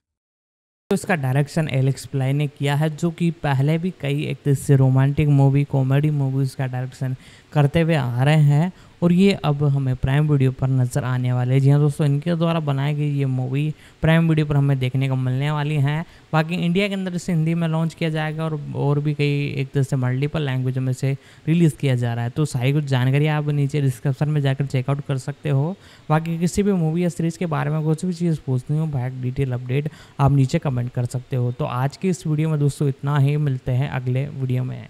तो इसका डायरेक्शन एलेक्स प्लाई ने किया है जो कि पहले भी कई एक रोमांटिक मूवी कॉमेडी मूवीज़ का डायरेक्शन करते हुए आ रहे हैं और ये अब हमें प्राइम वीडियो पर नज़र आने वाले जी हाँ दोस्तों इनके द्वारा बनाई गई ये मूवी प्राइम वीडियो पर हमें देखने को मिलने वाली है बाकी इंडिया के अंदर इसे हिंदी में लॉन्च किया जाएगा और और भी कई एक तरह से मल्टीपल लैंग्वेज में से रिलीज़ किया जा रहा है तो सारी कुछ जानकारी आप नीचे डिस्क्रिप्शन में जाकर चेकआउट कर सकते हो बाकी किसी भी मूवी या सीरीज़ के बारे में कुछ भी चीज़ पूछनी हो बैक डिटेल अपडेट आप नीचे कमेंट कर सकते हो तो आज की इस वीडियो में दोस्तों इतना ही मिलते हैं अगले वीडियो में